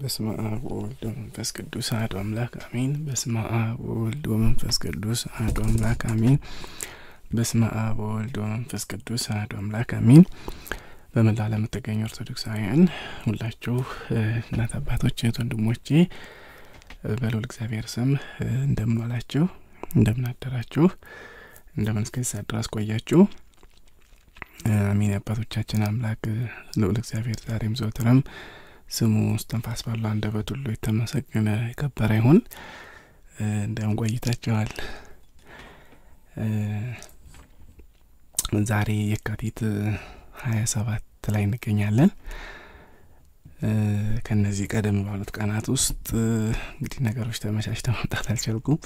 በስመ አብ ወወልድ ወመንፈስ ቅዱስ አሐዱ አምላክ አሜን። በስመ አብ ወወልድ ወመንፈስ ቅዱስ አሐዱ አምላክ አሜን። በስመ አብ ወወልድ ወመንፈስ ቅዱስ አሐዱ አምላክ አሜን። በመላ ዓለም ኦርቶዶክሳውያን ሁላችሁ እናት አባቶች፣ እህት ወንድሞቼ በልዑል እግዚአብሔር ስም እንደምን ዋላችሁ? እንደምን አደራችሁ? እንደምን እስከዚህ ሰዓት ድረስ ቆያችሁ? አሜን። የአባቶቻችን አምላክ ልዑል እግዚአብሔር ዛሬም ዘወትርም ስሙ እስትንፋስ ባለው አንደበት ሁሉ የተመሰገነ የከበረ ይሁን። እንዲያውም ቆይታችኋል። ዛሬ የካቲት ሀያ ሰባት ላይ እንገኛለን። ከነዚህ ቀደም ባሉት ቀናት ውስጥ እንግዲህ ነገሮች ተመቻችተው መምጣት አልቻልኩም፣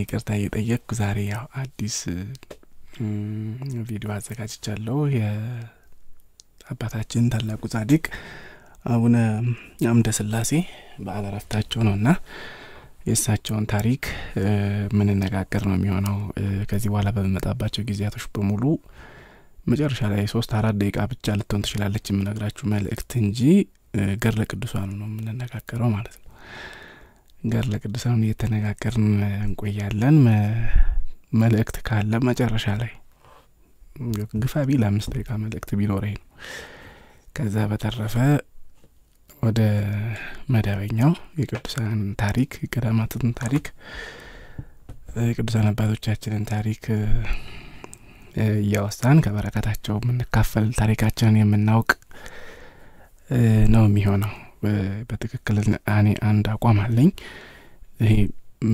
ይቅርታ እየጠየቅኩ ዛሬ ያው አዲስ ቪዲዮ አዘጋጅቻለሁ። የአባታችን ታላቁ ጻዲቅ አቡነ አምደ ስላሴ በዓለ ዕረፍታቸው ነው እና የእሳቸውን ታሪክ ምንነጋገር ነው የሚሆነው። ከዚህ በኋላ በምመጣባቸው ጊዜያቶች በሙሉ መጨረሻ ላይ ሶስት አራት ደቂቃ ብቻ ልትሆን ትችላለች የምነግራችሁ መልእክት እንጂ ገድለ ቅዱሳን ነው የምንነጋገረው ማለት ነው። ገድለ ቅዱሳን እየተነጋገርን እንቆያለን። መልእክት ካለ መጨረሻ ላይ ግፋ ቢል አምስት ደቂቃ መልእክት ቢኖረኝ ነው። ከዛ በተረፈ ወደ መደበኛው የቅዱሳን ታሪክ የገዳማትን ታሪክ የቅዱሳን አባቶቻችንን ታሪክ እያወሳን ከበረከታቸው የምንካፈል ታሪካችንን የምናውቅ ነው የሚሆነው። በትክክል እኔ አንድ አቋም አለኝ። ይሄ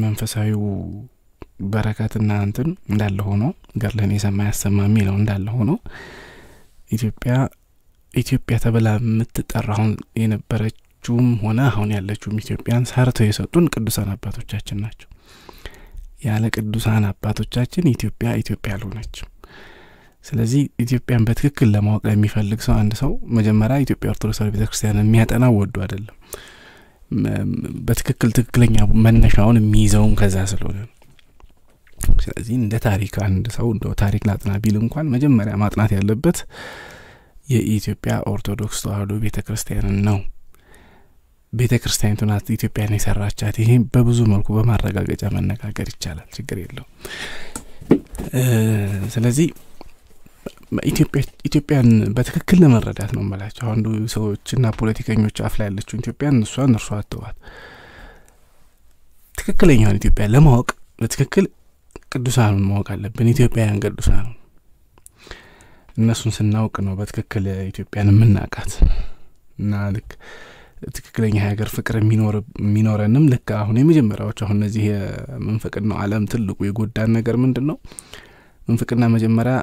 መንፈሳዊው በረከትና እንትን እንዳለ ሆኖ ገርልህን የሰማ ያሰማ የሚለው እንዳለ ሆኖ ኢትዮጵያ ኢትዮጵያ ተብላ የምትጠራ አሁን የነበረችውም ሆነ አሁን ያለችውም ኢትዮጵያን ሰርተው የሰጡን ቅዱሳን አባቶቻችን ናቸው። ያለ ቅዱሳን አባቶቻችን ኢትዮጵያ ኢትዮጵያ አልሆነችም። ስለዚህ ኢትዮጵያን በትክክል ለማወቅ የሚፈልግ ሰው አንድ ሰው መጀመሪያ ኢትዮጵያ ኦርቶዶክሳዊ ቤተ ክርስቲያን የሚያጠናው ወዶ አይደለም፣ በትክክል ትክክለኛ መነሻውን የሚይዘውም ከዛ ስለሆነ ስለዚህ እንደ ታሪክ አንድ ሰው እንደ ታሪክ ላጥና ቢል እንኳን መጀመሪያ ማጥናት ያለበት የኢትዮጵያ ኦርቶዶክስ ተዋህዶ ቤተ ክርስቲያንን ነው። ቤተ ክርስቲያኒቱ ናት ኢትዮጵያን የሰራቻት። ይሄ በብዙ መልኩ በማረጋገጫ መነጋገር ይቻላል። ችግር የለው። ስለዚህ ኢትዮጵያን በትክክል ለመረዳት ነው መላቸው። አንዱ ሰዎችና ፖለቲከኞች አፍ ላይ ያለችው ኢትዮጵያን እሷን እርሷ አተዋት። ትክክለኛውን ኢትዮጵያ ለማወቅ በትክክል ቅዱሳኑን ማወቅ አለብን። ኢትዮጵያውያን ቅዱሳኑ እነሱን ስናውቅ ነው በትክክል ኢትዮጵያን የምናውቃት እና ልክ ትክክለኛ የሀገር ፍቅር የሚኖረንም ልክ አሁን የመጀመሪያዎች አሁን እነዚህ የምንፍቅና አለም ትልቁ የጎዳን ነገር ምንድን ነው? ምንፍቅና መጀመሪያ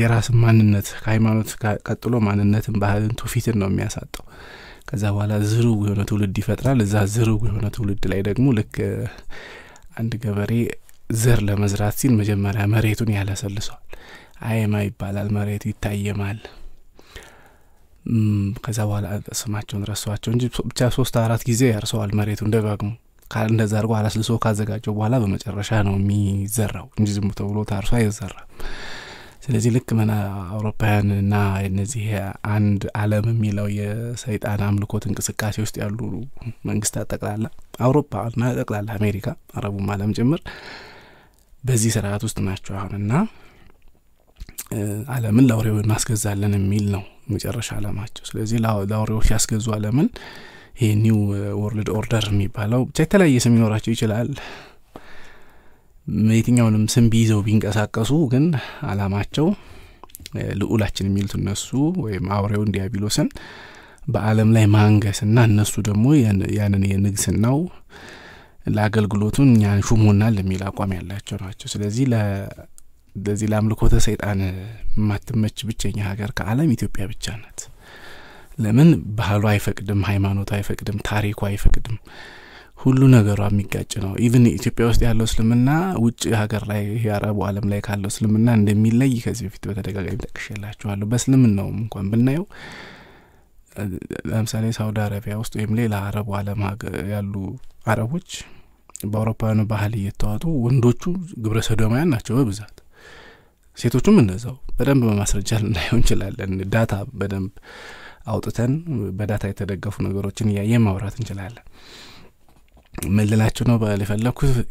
የራስን ማንነት ከሃይማኖት ቀጥሎ ማንነትን፣ ባህልን፣ ትውፊትን ነው የሚያሳጠው። ከዛ በኋላ ዝርው የሆነ ትውልድ ይፈጥራል። እዛ ዝርው የሆነ ትውልድ ላይ ደግሞ ልክ አንድ ገበሬ ዘር ለመዝራት ሲል መጀመሪያ መሬቱን ያለሰልሰዋል። አይማ ይባላል። መሬቱ ይታየማል። ከዛ በኋላ ስማቸውን ረሷቸው እንጂ ብቻ ሶስት አራት ጊዜ ያርሰዋል መሬቱ ደጋግሞ እንደዛ አድርጎ አላስልሶ ካዘጋጀው በኋላ በመጨረሻ ነው የሚዘራው እንጂ ዝም ተብሎ ታርሶ አይዘራም። ስለዚህ ልክ መና አውሮፓውያንና እነዚህ አንድ ዓለም የሚለው የሰይጣን አምልኮት እንቅስቃሴ ውስጥ ያሉ መንግስታት ጠቅላላ አውሮፓና ጠቅላላ አሜሪካ፣ አረቡም ዓለም ጭምር በዚህ ስርዓት ውስጥ ናቸው አሁንና አለምን ለአውሬው እናስገዛለን የሚል ነው መጨረሻ አለማቸው ስለዚህ ለአውሬዎች ያስገዙ አለምን ይሄ ኒው ወርልድ ኦርደር የሚባለው ብቻ የተለያየ ስም ይኖራቸው ይችላል የትኛውንም ስም ቢይዘው ቢንቀሳቀሱ ግን አላማቸው ልዑላችን የሚሉት እነሱ ወይም አውሬው እንዲያቢሎስን በአለም ላይ እና እነሱ ደግሞ ያንን የንግስናው ለአገልግሎቱን እኛን ሹሞናል የሚል አቋም ያላቸው ናቸው ስለዚህ ለዚህ ለአምልኮተ ሰይጣን የማትመች ብቸኛ ሀገር ከአለም ኢትዮጵያ ብቻ ናት። ለምን ባህሉ አይፈቅድም፣ ሃይማኖቱ አይፈቅድም፣ ታሪኩ አይፈቅድም። ሁሉ ነገሯ የሚጋጭ ነው። ኢቭን ኢትዮጵያ ውስጥ ያለው እስልምና ውጭ ሀገር ላይ የአረቡ አለም ላይ ካለው እስልምና እንደሚለይ ከዚህ በፊት በተደጋጋሚ ጠቅሼላችኋለሁ። በእስልምናውም እንኳን ብናየው ለምሳሌ ሳውዲ አረቢያ ውስጥ ወይም ሌላ አረቡ አለም ያሉ አረቦች በአውሮፓውያኑ ባህል እየተዋጡ ወንዶቹ ግብረ ሰዶማያን ናቸው በብዛት ሴቶቹም እነዛው በደንብ በማስረጃ ልናየው እንችላለን። ዳታ በደንብ አውጥተን በዳታ የተደገፉ ነገሮችን እያየ ማውራት እንችላለን። ምን ነው ባል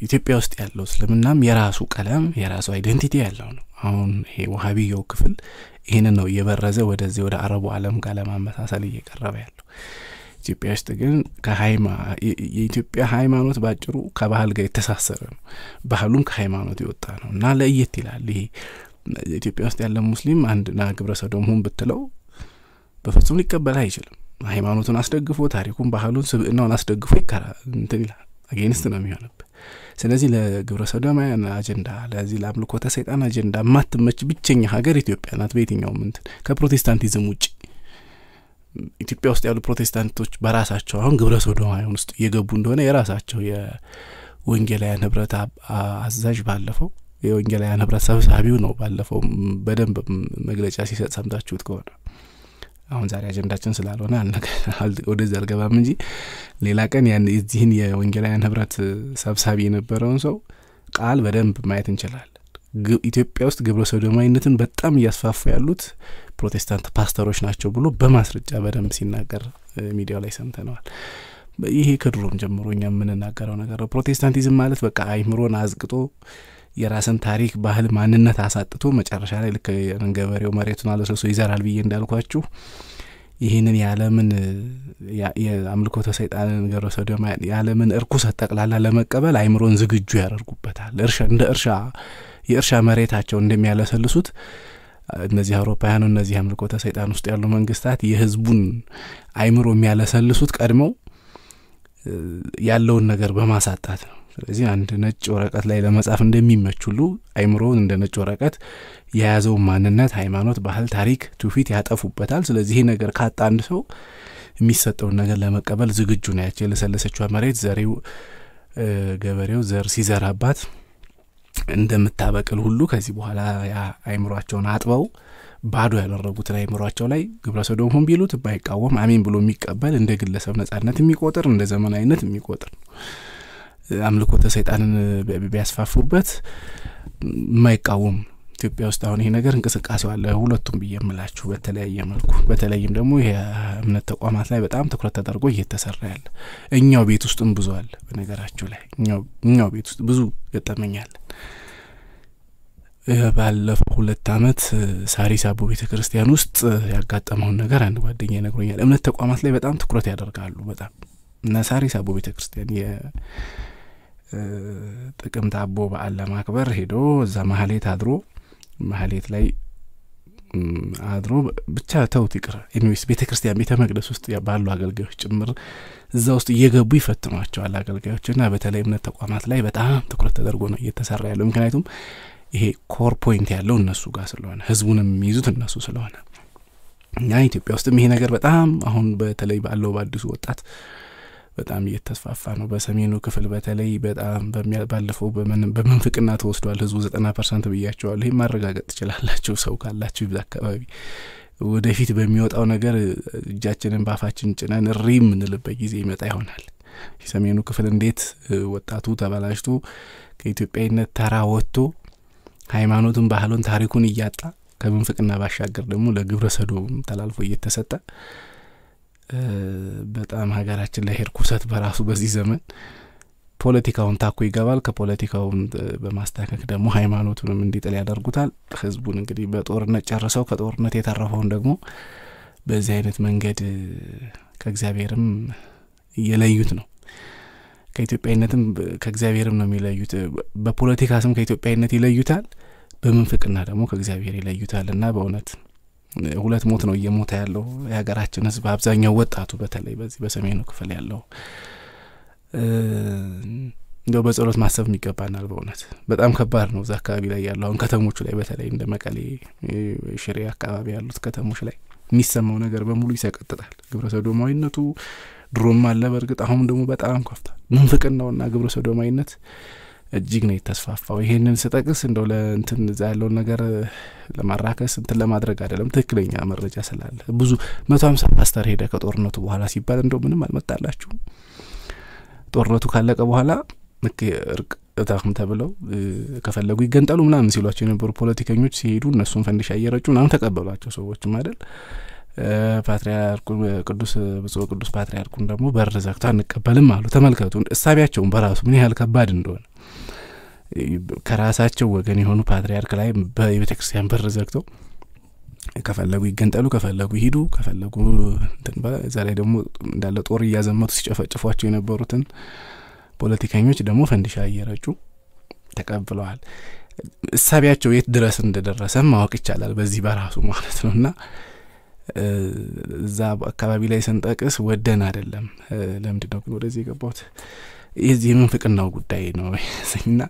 ኢትዮጵያ ውስጥ ያለው እስልምናም የራሱ ቀለም የራሱ አይደንቲቲ ያለው ነው። አሁን ይሄ ውሀቢየው ክፍል ይህንን ነው እየበረዘ ወደዚህ ወደ አረቡ አለም ጋር ለማመሳሰል እየቀረበ ያለው። ኢትዮጵያ ውስጥ ግን የኢትዮጵያ ሃይማኖት ባጭሩ ከባህል ጋር የተሳሰረ ነው። ባህሉም ከሃይማኖት የወጣ ነው እና ለየት ይላል ይሄ ኢትዮጵያ ውስጥ ያለ ሙስሊም አንድና ግብረ ሁን ብትለው በፍጹም ሊቀበል አይችልም። ሃይማኖቱን አስደግፎ ታሪኩን፣ ባህሉን፣ ስብእናውን አስደግፎ ይከራ እንትን ይላል። አጌንስት ነው የሚሆንብ ስለዚህ ለግብረ ሰዶማያን አጀንዳ፣ ለዚህ ለአምልኮተ ሰይጣን አጀንዳ ማትመች ብቸኛ ሀገር ኢትዮጵያ ናት። በየትኛው እንትን ከፕሮቴስታንቲዝም ውጭ ኢትዮጵያ ውስጥ ያሉ ፕሮቴስታንቶች በራሳቸው አሁን ግብረ ሰዶማውያን ውስጥ እየገቡ እንደሆነ የራሳቸው የወንጌላያን ህብረት አዛዥ ባለፈው የወንጌላውያን ህብረት ሰብሳቢው ነው። ባለፈው በደንብ መግለጫ ሲሰጥ ሰምታችሁት ከሆነ አሁን ዛሬ አጀንዳችን ስላልሆነ ወደዚ አልገባም እንጂ ሌላ ቀን የዚህን የወንጌላውያን ህብረት ሰብሳቢ የነበረውን ሰው ቃል በደንብ ማየት እንችላለን። ኢትዮጵያ ውስጥ ግብረ ሰዶማዊነትን በጣም እያስፋፉ ያሉት ፕሮቴስታንት ፓስተሮች ናቸው ብሎ በማስረጃ በደንብ ሲናገር ሚዲያው ላይ ሰምተነዋል። ይሄ ከድሮም ጀምሮ እኛ የምንናገረው ነገር ነው። ፕሮቴስታንቲዝም ማለት በቃ አይምሮን አዝቅጦ የራስን ታሪክ፣ ባህል፣ ማንነት አሳጥቶ መጨረሻ ላይ ልክ ገበሬው መሬቱን አለስልሶ ይዘራል ብዬ እንዳልኳችሁ ይህንን የዓለምን የአምልኮተ ሰይጣን ገረሰ ሰዶማ የዓለምን እርኩሰት ጠቅላላ ለመቀበል አይምሮን ዝግጁ ያደርጉበታል። እንደ እርሻ የእርሻ መሬታቸው እንደሚያለሰልሱት እነዚህ አውሮፓውያኑ እነዚህ አምልኮተ ሰይጣን ውስጥ ያሉ መንግስታት የህዝቡን አይምሮ የሚያለሰልሱት ቀድመው ያለውን ነገር በማሳጣት ነው። ስለዚህ አንድ ነጭ ወረቀት ላይ ለመጻፍ እንደሚመች ሁሉ አይምሮውን እንደ ነጭ ወረቀት የያዘውን ማንነት፣ ሃይማኖት፣ ባህል፣ ታሪክ፣ ትውፊት ያጠፉበታል። ስለዚህ ይህ ነገር ካጣ አንድ ሰው የሚሰጠውን ነገር ለመቀበል ዝግጁ ነው። ያቸው የለሰለሰችዋ መሬት ዘሬው ገበሬው ዘር ሲዘራባት እንደምታበቅል ሁሉ ከዚህ በኋላ ያ አይምሯቸውን አጥበው ባዶ ያደረጉትን አይምሯቸው ላይ ግብረ ሰዶም ቢሉት ባይቃወም አሜን ብሎ የሚቀበል እንደ ግለሰብ ነጻነት የሚቆጥር እንደ ዘመናዊነት የሚቆጥር ነው። አምልኮተ ሰይጣንን ቢያስፋፉበት የማይቃወም ኢትዮጵያ ውስጥ አሁን ይሄ ነገር እንቅስቃሴው አለ ሁለቱም ብዬ የምላችሁ በተለያየ መልኩ በተለይም ደግሞ የእምነት ተቋማት ላይ በጣም ትኩረት ተደርጎ እየተሰራ ያለ እኛው ቤት ውስጥም ብዙ አለ በነገራችሁ ላይ እኛው ቤት ውስጥ ብዙ ገጠመኛለን ባለፈው ሁለት አመት ሳሪስ አቦ ቤተ ክርስቲያን ውስጥ ያጋጠመውን ነገር አንድ ጓደኛ ይነግሮኛል እምነት ተቋማት ላይ በጣም ትኩረት ያደርጋሉ በጣም እና ሳሪስ አቦ ቤተ ክርስቲያን ጥቅምት አቦ በዓል ለማክበር ሄዶ እዛ ማህሌት አድሮ ማህሌት ላይ አድሮ ብቻ ተውት ይቅር። ኢኒዌይስ ቤተ ክርስቲያን ቤተ መቅደስ ውስጥ ባሉ አገልጋዮች ጭምር እዛ ውስጥ እየገቡ ይፈትኗቸዋል ና በተለይ እምነት ተቋማት ላይ በጣም ትኩረት ተደርጎ ነው እየተሰራ ያለው። ምክንያቱም ይሄ ኮር ፖይንት ያለው እነሱ ጋር ስለሆነ ህዝቡንም የሚይዙት እነሱ ስለሆነ እኛ ኢትዮጵያ ውስጥም ይሄ ነገር በጣም አሁን በተለይ ባለው በአዲሱ ወጣት በጣም እየተስፋፋ ነው። በሰሜኑ ክፍል በተለይ በጣም ባለፈው በመንፍቅና ተወስዷል ህዝቡ ዘጠና ፐርሰንት ብያቸዋለሁ። ይህም ማረጋገጥ ትችላላችሁ፣ ሰው ካላችሁ ብዛ አካባቢ ወደፊት በሚወጣው ነገር እጃችንን ባፋችን ጭነን እሪ የምንልበት ጊዜ ይመጣ ይሆናል። የሰሜኑ ክፍል እንዴት ወጣቱ ተበላሽቶ ከኢትዮጵያዊነት ተራ ወጥቶ ሃይማኖቱን፣ ባህሉን፣ ታሪኩን እያጣ ከምንፍቅና ባሻገር ደግሞ ለግብረ ሰዶም ተላልፎ እየተሰጠ በጣም ሀገራችን ላይ ኩሰት በራሱ በዚህ ዘመን ፖለቲካውን ታኮ ይገባል። ከፖለቲካውን በማስታከክ ደግሞ ሃይማኖቱንም እንዲጥል ያደርጉታል። ህዝቡን እንግዲህ በጦርነት ጨርሰው ከጦርነት የተረፈውን ደግሞ በዚህ አይነት መንገድ ከእግዚአብሔርም እየለዩት ነው። ከኢትዮጵያዊነትም ከእግዚአብሔርም ነው የሚለዩት። በፖለቲካ ስም ከኢትዮጵያዊነት ይለዩታል፣ በምንፍቅና ደግሞ ከእግዚአብሔር ይለዩታል እና በእውነት ሁለት ሞት ነው እየሞተ ያለው የሀገራችን ህዝብ አብዛኛው ወጣቱ በተለይ በዚህ በሰሜኑ ክፍል ያለው እንደው በጸሎት ማሰብ የሚገባናል በእውነት በጣም ከባድ ነው እዛ አካባቢ ላይ ያለው አሁን ከተሞቹ ላይ በተለይ እንደ መቀሌ ሽሬ አካባቢ ያሉት ከተሞች ላይ የሚሰማው ነገር በሙሉ ይሰቀጥጣል ግብረ ሰዶማዊነቱ ድሮም አለ በእርግጥ አሁን ደግሞ በጣም ከፍታል ምንፍቅናውና ግብረ ሰዶማዊነት እጅግ ነው የተስፋፋው። ይሄንን ስጠቅስ እንደው ለእንትን እዛ ያለውን ነገር ለማራከስ እንትን ለማድረግ አይደለም፣ ትክክለኛ መረጃ ስላለ ብዙ መቶ ሀምሳ ፓስተር ሄደ ከጦርነቱ በኋላ ሲባል እንደው ምንም አልመጣላችሁም። ጦርነቱ ካለቀ በኋላ ምክ እርቅ እታክም ተብለው ከፈለጉ ይገንጠሉ ምናምን ሲሏቸው የነበሩ ፖለቲከኞች ሲሄዱ እነሱን ፈንዲሻ እየረጩ ምናምን ተቀበሏቸው ሰዎችም አይደል ፓትሪያርኩ ቅዱስ ብፁዕ ቅዱስ ፓትሪያርኩን ደግሞ በር ዘግቶ አንቀበልም አሉ። ተመልከቱ እሳቢያቸውን በራሱ ምን ያህል ከባድ እንደሆነ ከራሳቸው ወገን የሆኑ ፓትሪያርክ ላይ በቤተ ክርስቲያን በር ዘግተው ከፈለጉ ይገንጠሉ፣ ከፈለጉ ይሂዱ፣ ከፈለጉ እዛ ላይ ደግሞ እንዳለ ጦር እያዘመቱ ሲጨፈጭፏቸው የነበሩትን ፖለቲከኞች ደግሞ ፈንዲሻ እየረጩ ተቀብለዋል። እሳቢያቸው የት ድረስ እንደደረሰም ማወቅ ይቻላል በዚህ በራሱ ማለት ነው እና እዛ አካባቢ ላይ ስንጠቅስ ወደን አይደለም። ለምንድን ነው ግን ወደዚህ የገባሁት? የምንፍቅናው ጉዳይ ነው እና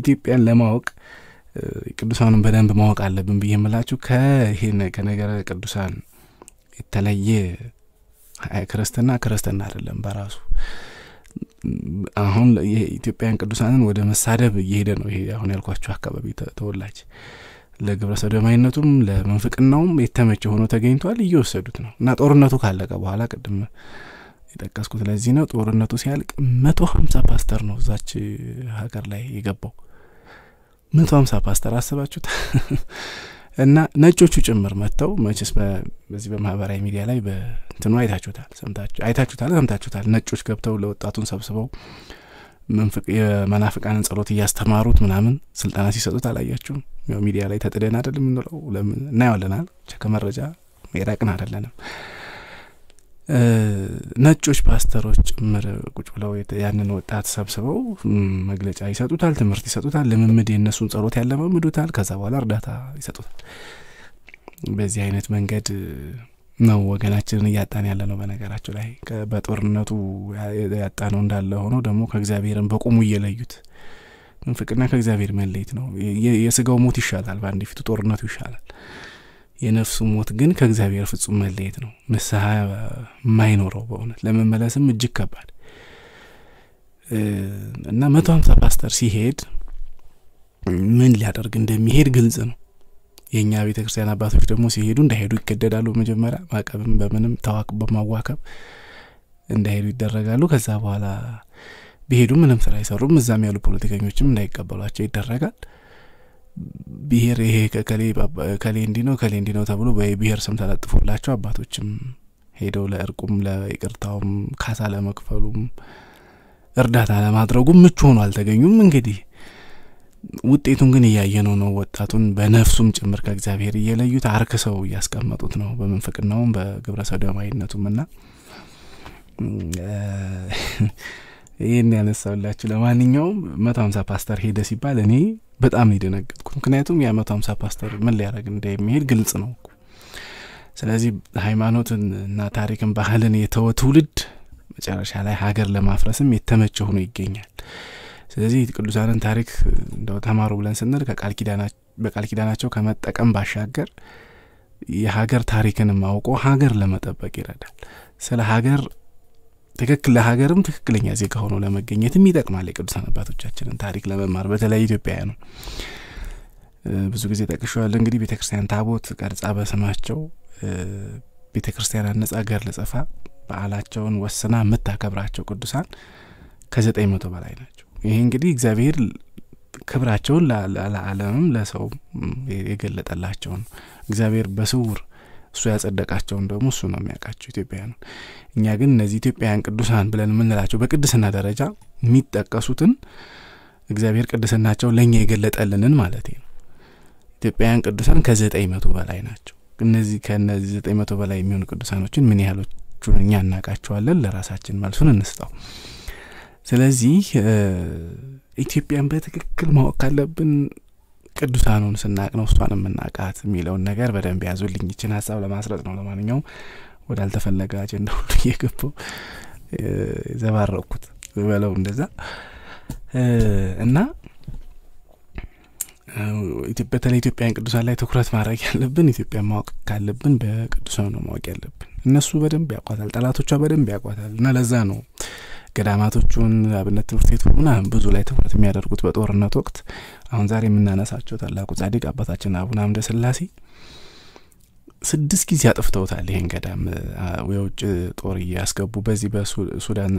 ኢትዮጵያን ለማወቅ ቅዱሳኑን በደንብ ማወቅ አለብን ብዬ የምላችሁ ከይሄ ከነገረ ቅዱሳን የተለየ ክርስትና ክርስትና አይደለም በራሱ አሁን የኢትዮጵያን ቅዱሳንን ወደ መሳደብ እየሄደ ነው። ይሄ አሁን ያልኳቸው አካባቢ ተወላጅ ለግብረ ሰዶማይነቱም ለመንፍቅናውም የተመቸ ሆኖ ተገኝቷል። እየወሰዱት ነው እና ጦርነቱ ካለቀ በኋላ ቅድም የጠቀስኩት ለዚህ ነው። ጦርነቱ ሲያልቅ መቶ ሀምሳ ፓስተር ነው እዛች ሀገር ላይ የገባው መቶ ሀምሳ ፓስተር አስባችሁት እና ነጮቹ ጭምር መጥተው መችስ በዚህ በማህበራዊ ሚዲያ ላይ በእንትኑ አይታችሁታል፣ አይታችሁታል፣ ሰምታችሁታል። ነጮች ገብተው ለወጣቱን ሰብስበው የመናፍቃንን ጸሎት እያስተማሩት ምናምን ስልጠና ሲሰጡት አላያችሁም? ያው ሚዲያ ላይ ተጥደን አደለም የምንለው? ለምን እናየዋለናል። ከመረጃ መራቅን አይደለንም። ነጮች ፓስተሮች ጭምር ቁጭ ብለው ያንን ወጣት ሰብስበው መግለጫ ይሰጡታል፣ ትምህርት ይሰጡታል፣ ልምምድ የእነሱን ጸሎት ያለማምዱታል። ከዛ በኋላ እርዳታ ይሰጡታል። በዚህ አይነት መንገድ ነው ወገናችንን እያጣን ያለ ነው። በነገራቸው ላይ በጦርነቱ ያጣነው እንዳለ ሆኖ ደግሞ ከእግዚአብሔርን በቁሙ እየለዩት ፍቅርና ከእግዚአብሔር መለየት ነው። የስጋው ሞት ይሻላል፣ በአንድ ፊቱ ጦርነቱ ይሻላል። የነፍሱ ሞት ግን ከእግዚአብሔር ፍጹም መለየት ነው፣ ንስሐ የማይኖረው በእውነት ለመመለስም እጅግ ከባድ እና መቶ ሀምሳ ፓስተር ሲሄድ ምን ሊያደርግ እንደሚሄድ ግልጽ ነው። የእኛ ቤተ ክርስቲያን አባቶች ደግሞ ሲሄዱ እንዳይሄዱ ይገደዳሉ። መጀመሪያ ማዕቀብም በምንም ተዋቅ በማዋከብ እንዳይሄዱ ይደረጋሉ። ከዛ በኋላ ቢሄዱ ምንም ስራ አይሰሩም። እዛም ያሉ ፖለቲከኞችም እንዳይቀበሏቸው ይደረጋል። ብሄር ይሄ ከሌ እንዲ ነው ከሌ እንዲ ነው ተብሎ በብሄር ስም ተለጥፎላቸው አባቶችም ሄደው ለእርቁም ለይቅርታውም ካሳ ለመክፈሉም እርዳታ ለማድረጉም ምቹ ሆኖ አልተገኙም። እንግዲህ ውጤቱን ግን እያየነው ነው። ወጣቱን በነፍሱም ጭምር ከእግዚአብሔር እየለዩት አርክሰው እያስቀመጡት ነው፣ በምንፍቅናውም በግብረ ሰዶማዊነቱም እና ይህን ያነሳውላችሁ። ለማንኛውም መቶ ሀምሳ ፓስተር ሄደ ሲባል እኔ በጣም የደነገጥኩት ምክንያቱም የአመቱ ሀምሳ ፓስተር ምን ሊያደረግ እንደሚሄድ ግልጽ ነው ስለዚህ ሃይማኖትን እና ታሪክን ባህልን የተወ ትውልድ መጨረሻ ላይ ሀገር ለማፍረስም የተመቸ ሆኖ ይገኛል ስለዚህ ቅዱሳንን ታሪክ እንደው ተማሩ ብለን ስንል በቃል ኪዳናቸው ከመጠቀም ባሻገር የሀገር ታሪክንም አውቆ ሀገር ለመጠበቅ ይረዳል ስለ ሀገር ትክክል ለሀገርም ትክክለኛ ዜጋ ሆኖ ለመገኘትም ይጠቅማል። የቅዱሳን አባቶቻችንን ታሪክ ለመማር በተለይ ኢትዮጵያ ነው። ብዙ ጊዜ ጠቅሸዋለሁ። እንግዲህ ቤተ ክርስቲያን ታቦት ቀርጻ በስማቸው ቤተ ክርስቲያን አነጻ ገር ጽፋ በዓላቸውን ወስና የምታከብራቸው ቅዱሳን ከዘጠኝ መቶ በላይ ናቸው። ይሄ እንግዲህ እግዚአብሔር ክብራቸውን ለዓለምም ለሰው የገለጠላቸው እግዚአብሔር በስውር እሱ ያጸደቃቸውን ደግሞ እሱ ነው የሚያውቃቸው ኢትዮጵያውያንን። እኛ ግን እነዚህ ኢትዮጵያውያን ቅዱሳን ብለን የምንላቸው በቅድስና ደረጃ የሚጠቀሱትን እግዚአብሔር ቅድስናቸው ለእኛ የገለጠልንን ማለት ነው። ኢትዮጵያውያን ቅዱሳን ከዘጠኝ መቶ በላይ ናቸው። እነዚህ ከእነዚህ ዘጠኝ መቶ በላይ የሚሆኑ ቅዱሳኖችን ምን ያህሎቹን እኛ እናውቃቸዋለን? ለራሳችን መልሱን እንስጠው። ስለዚህ ኢትዮጵያን በትክክል ማወቅ ካለብን ቅዱሳኑን ስናቅ ነው እሷን የምናቃት የሚለውን ነገር በደንብ ያዙልኝ። ይችን ሀሳብ ለማስረጥ ነው። ለማንኛውም ወዳልተፈለገ አጀንዳ ሁሉ እየገባው ዘባረኩት በለው እንደዛ እና በተለይ ኢትዮጵያን ቅዱሳን ላይ ትኩረት ማድረግ ያለብን ኢትዮጵያን ማወቅ ካለብን በቅዱሳኑ ነው ማወቅ ያለብን። እነሱ በደንብ ያቋታል ጠላቶቿ በደንብ ያቋታል እና ለዛ ነው ገዳማቶቹን አብነት ትምህርት ቤቱ ምናምን ብዙ ላይ ትኩረት የሚያደርጉት በጦርነት ወቅት አሁን ዛሬ የምናነሳቸው ታላቁ ጻዲቅ አባታችን አቡነ አምደ ስላሴ ስድስት ጊዜ አጥፍተውታል። ይሄን ገዳም የውጭ ጦር እያስገቡ በዚህ በሱዳን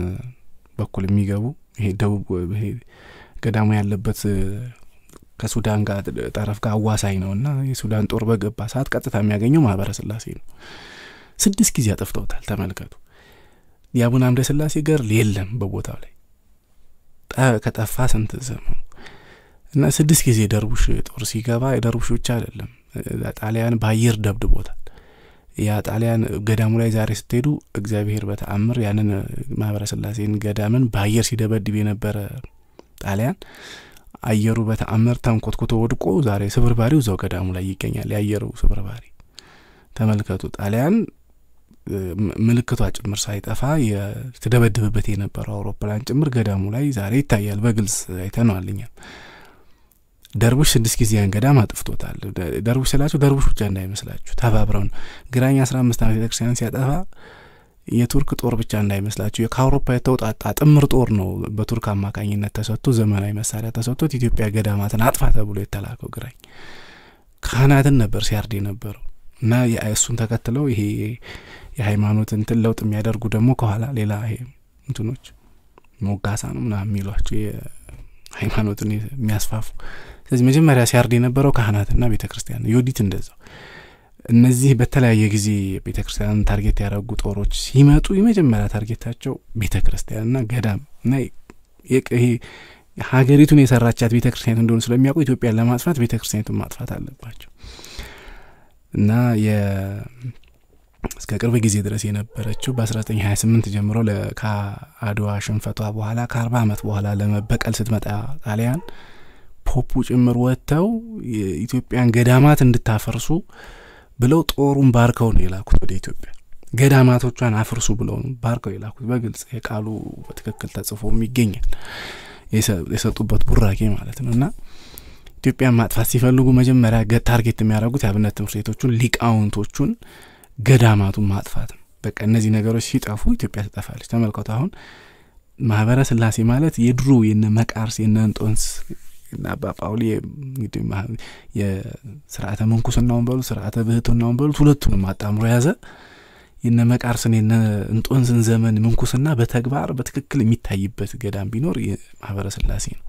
በኩል የሚገቡ ይሄ ደቡብ ይሄ ገዳሙ ያለበት ከሱዳን ጋር ጠረፍ ጋር አዋሳኝ ነው እና የሱዳን ጦር በገባ ሰዓት ቀጥታ የሚያገኘው ማህበረ ስላሴ ነው። ስድስት ጊዜ አጥፍተውታል። ተመልከቱ። የአቡነ አምደ ስላሴ ገርል የለም በቦታው ላይ ከጠፋ ስንት ዘመኑ እና ስድስት ጊዜ ደርቡሽ ጦር ሲገባ የደርቡሽ ብቻ አይደለም ጣሊያን በአየር ደብድቦታል። ያ ጣሊያን ገዳሙ ላይ ዛሬ ስትሄዱ እግዚአብሔር በተአምር ያንን ማህበረ ስላሴን ገዳምን በአየር ሲደበድብ የነበረ ጣሊያን አየሩ በተአምር ተንኮትኩቶ ወድቆ ዛሬ ስብርባሪው እዛው ገዳሙ ላይ ይገኛል። የአየሩ ስብርባሪ ተመልከቱ። ጣሊያን ምልክቷ ጭምር ሳይጠፋ የተደበደበበት የነበረው አውሮፕላን ጭምር ገዳሙ ላይ ዛሬ ይታያል። በግልጽ አይተነዋል። እኛም ደርቡሽ ስድስት ጊዜ ያን ገዳም አጥፍቶታል። ደርቡሽ ስላቸው ደርቡሽ ብቻ እንዳይመስላችሁ ተባብረውን ግራኝ አስራ አምስት ዓመት ቤተክርስቲያን ሲያጠፋ የቱርክ ጦር ብቻ እንዳይመስላችሁ ከአውሮፓ የተውጣጣ ጥምር ጦር ነው በቱርክ አማካኝነት ተሰጥቶ ዘመናዊ መሳሪያ ተሰጥቶት ኢትዮጵያ ገዳማትን አጥፋ ተብሎ የተላከው ግራኝ ካህናትን ነበር ሲያርድ የነበረው እና እሱን ተከትለው ይሄ የሃይማኖት እንትን ለውጥ የሚያደርጉ ደግሞ ከኋላ ሌላ እንትኖች ሞጋሳ ነው ምና የሚሏቸው ሃይማኖትን የሚያስፋፉ ስለዚህ መጀመሪያ ሲያርድ የነበረው ካህናትና ቤተ ክርስቲያን ዮዲት እንደዛው እነዚህ በተለያየ ጊዜ ቤተ ታርጌት ያደረጉ ጦሮች ሲመጡ የመጀመሪያ ታርጌታቸው ቤተ ክርስቲያንና ገዳም እና ይሄ ሀገሪቱን የሰራቻት ቤተ ክርስቲያን እንደሆኑ ስለሚያውቁ ኢትዮጵያን ለማጥፋት ቤተ ክርስቲያኒቱን ማጥፋት አለባቸው እና እስከ ቅርብ ጊዜ ድረስ የነበረችው በ1928 ጀምሮ ከአድዋ ሽንፈቷ በኋላ ከ40 ዓመት በኋላ ለመበቀል ስትመጣ ጣሊያን ፖፑ ጭምር ወጥተው የኢትዮጵያን ገዳማት እንድታፈርሱ ብለው ጦሩን ባርከው ነው የላኩት ወደ ኢትዮጵያ። ገዳማቶቿን አፍርሱ ብለው ነው ባርከው የላኩት። በግልጽ የቃሉ በትክክል ተጽፎም ይገኛል። የሰጡበት ቡራኬ ማለት ነው እና ኢትዮጵያን ማጥፋት ሲፈልጉ መጀመሪያ ታርጌት የሚያደርጉት የአብነት ትምህርት ቤቶቹን ሊቃውንቶቹን ገዳማቱን ማጥፋት ነው። በቃ እነዚህ ነገሮች ሲጠፉ ኢትዮጵያ ትጠፋለች። ተመልከቱ አሁን ማህበረ ስላሴ ማለት የድሮ የነ መቃርስ የነ እንጦንስ እና አባ ጳውሊ እንግዲህ የስርዓተ ምንኩስናውን በሉት ስርዓተ ብህትናውን በሉት ሁለቱንም አጣምሮ የያዘ የነ መቃርስን የነ እንጦንስን ዘመን ምንኩስና በተግባር በትክክል የሚታይበት ገዳም ቢኖር ማህበረ ስላሴ ነው።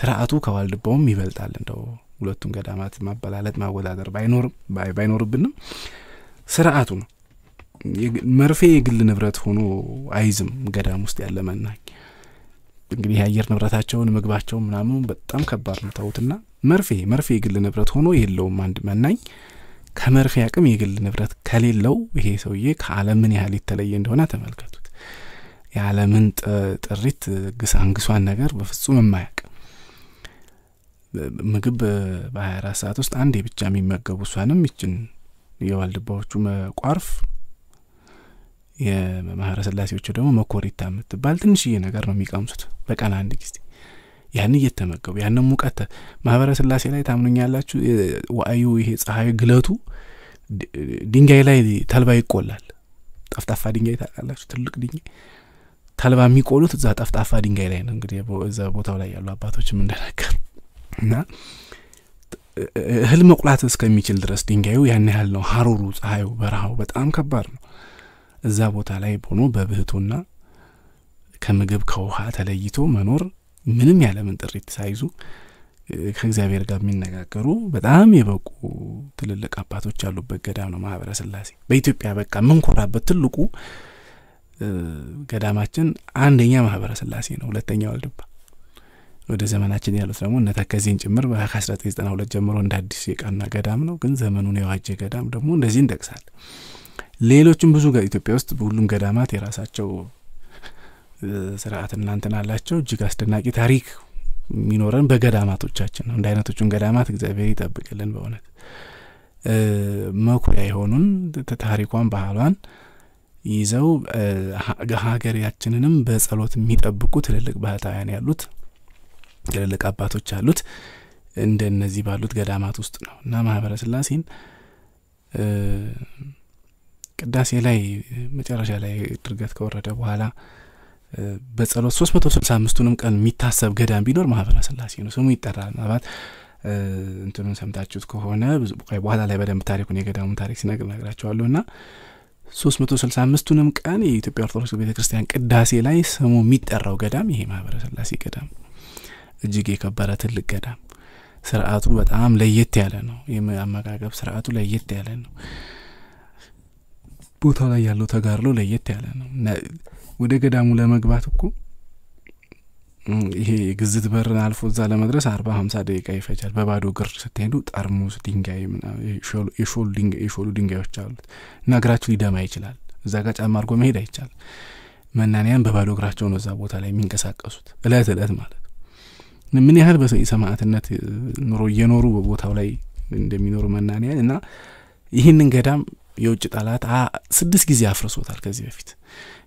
ስርዓቱ ከዋልድባውም ይበልጣል። እንደው ሁለቱን ገዳማት ማበላለጥ ማወዳደር ባይኖርብንም ስርዓቱ ነው። መርፌ የግል ንብረት ሆኖ አይዝም። ገዳም ውስጥ ያለ መናኝ እንግዲህ የአየር ንብረታቸውን ምግባቸውን ምናምን በጣም ከባድ ነው ተዉትና፣ መርፌ መርፌ የግል ንብረት ሆኖ የለውም። አንድ መናኝ ከመርፌ አቅም የግል ንብረት ከሌለው ይሄ ሰውዬ ከዓለም ምን ያህል የተለየ እንደሆነ ተመልከቱት። የዓለምን ጥሪት ግስ አንግሷን ነገር በፍጹም የማያውቅ ምግብ በ24 ሰዓት ውስጥ አንዴ ብቻ የሚመገቡ እሷንም ይችን የዋልድባዎቹ መቋርፍ የመሀረ ስላሴዎቹ ደግሞ መኮሪታ የምትባል ትንሽዬ ነገር ነው የሚቀምሱት በቀን አንድ ጊዜ ያን እየተመገቡ ያን ሙቀት ማህበረ ስላሴ ላይ ታምኑኛላችሁ ዋአዩ ይሄ ፀሐዩ ግለቱ ድንጋይ ላይ ተልባ ይቆላል ጠፍጣፋ ድንጋይ ታቃላችሁ ትልቅ ድንጋይ ተልባ የሚቆሉት እዛ ጠፍጣፋ ድንጋይ ላይ ነው እንግዲህ እዛ ቦታው ላይ ያሉ አባቶችም እንደነገር እና እህል መቁላት እስከሚችል ድረስ ድንጋዩ ያን ያህል ነው። ሀሩሩ፣ ፀሐዩ፣ በረሃው በጣም ከባድ ነው። እዛ ቦታ ላይ ሆኖ በብህቱና ከምግብ ከውሃ ተለይቶ መኖር ምንም ያለምን ጥሪት ሳይዙ ከእግዚአብሔር ጋር የሚነጋገሩ በጣም የበቁ ትልልቅ አባቶች ያሉበት ገዳም ነው ማህበረ ስላሴ። በኢትዮጵያ በቃ የምንኮራበት ትልቁ ገዳማችን አንደኛ ማህበረ ስላሴ ነው። ሁለተኛ ወልድባ ወደ ዘመናችን ያሉት ደግሞ እነ ተከዜን ጭምር ከ1992 ጀምሮ እንደ አዲስ የቃና ገዳም ነው። ግን ዘመኑን የዋጀ ገዳም ደግሞ እንደዚህ እንደቅሳል። ሌሎችም ብዙ ኢትዮጵያ ውስጥ ሁሉም ገዳማት የራሳቸው ስርዓት እናንትን አላቸው። እጅግ አስደናቂ ታሪክ የሚኖረን በገዳማቶቻችን ነው። እንደ አይነቶቹን ገዳማት እግዚአብሔር ይጠብቅልን። በእውነት መኩሪያ የሆኑን ታሪኳን ባህሏን ይዘው ሀገሪያችንንም በጸሎት የሚጠብቁ ትልልቅ ባህታውያን ያሉት ትልልቅ አባቶች አሉት እንደ እነዚህ ባሉት ገዳማት ውስጥ ነው እና ማህበረ ስላሴን ቅዳሴ ላይ መጨረሻ ላይ ድርገት ከወረደ በኋላ በጸሎት ሶስት መቶ ስልሳ አምስቱንም ቀን የሚታሰብ ገዳም ቢኖር ማህበረ ስላሴ ነው ስሙ ይጠራል ምናልባት እንትኑን ሰምታችሁት ከሆነ በኋላ ላይ በደንብ ታሪኩን የገዳሙን ታሪክ ሲነግር ነግራቸዋለሁ እና ሶስት መቶ ስልሳ አምስቱንም ቀን የኢትዮጵያ ኦርቶዶክስ ቤተ ክርስቲያን ቅዳሴ ላይ ስሙ የሚጠራው ገዳም ይሄ ማህበረ ስላሴ ገዳም እጅግ የከበረ ትልቅ ገዳም ስርዓቱ በጣም ለየት ያለ ነው። የአመጋገብ ስርዓቱ ለየት ያለ ነው። ቦታው ላይ ያለው ተጋድሎ ለየት ያለ ነው። ወደ ገዳሙ ለመግባት እኮ ይሄ የግዝት በርን አልፎ እዛ ለመድረስ አርባ ሀምሳ ደቂቃ ይፈጃል። በባዶ እግር ስትሄዱ ጠርሙስ ድንጋይ የሾሉ ድንጋዮች አሉት እና እግራችሁ ሊደማ ይችላል። እዛ ጋር ጫማ አድርጎ መሄድ አይቻልም። መናንያን በባዶ እግራቸው ነው እዛ ቦታ ላይ የሚንቀሳቀሱት እለት እለት ማለት ምን ያህል በሰማዕትነት ኑሮ እየኖሩ በቦታው ላይ እንደሚኖሩ መናንያን እና ይህንን ገዳም የውጭ ጠላት ስድስት ጊዜ አፍርሶታል ከዚህ በፊት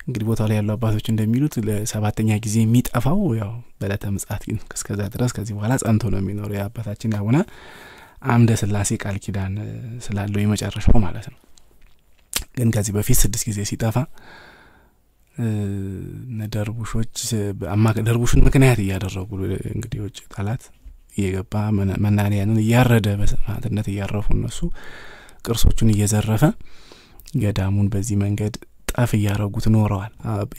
እንግዲህ ቦታው ላይ ያሉ አባቶች እንደሚሉት ለሰባተኛ ጊዜ የሚጠፋው ያው በለተ ምጻት እስከዛ ድረስ ከዚህ በኋላ ጸንቶ ነው የሚኖረው የአባታችን አቡነ አምደ ስላሴ ቃል ኪዳን ስላለው የመጨረሻው ማለት ነው ግን ከዚህ በፊት ስድስት ጊዜ ሲጠፋ ደርቡሾች ደርቡሽን ምክንያት እያደረጉ እንግዲህ ውጭ ጠላት እየገባ መናንያንን እያረደ በሰማዕትነት እያረፉ እነሱ ቅርሶቹን እየዘረፈ ገዳሙን በዚህ መንገድ ጠፍ እያረጉት ኖረዋል።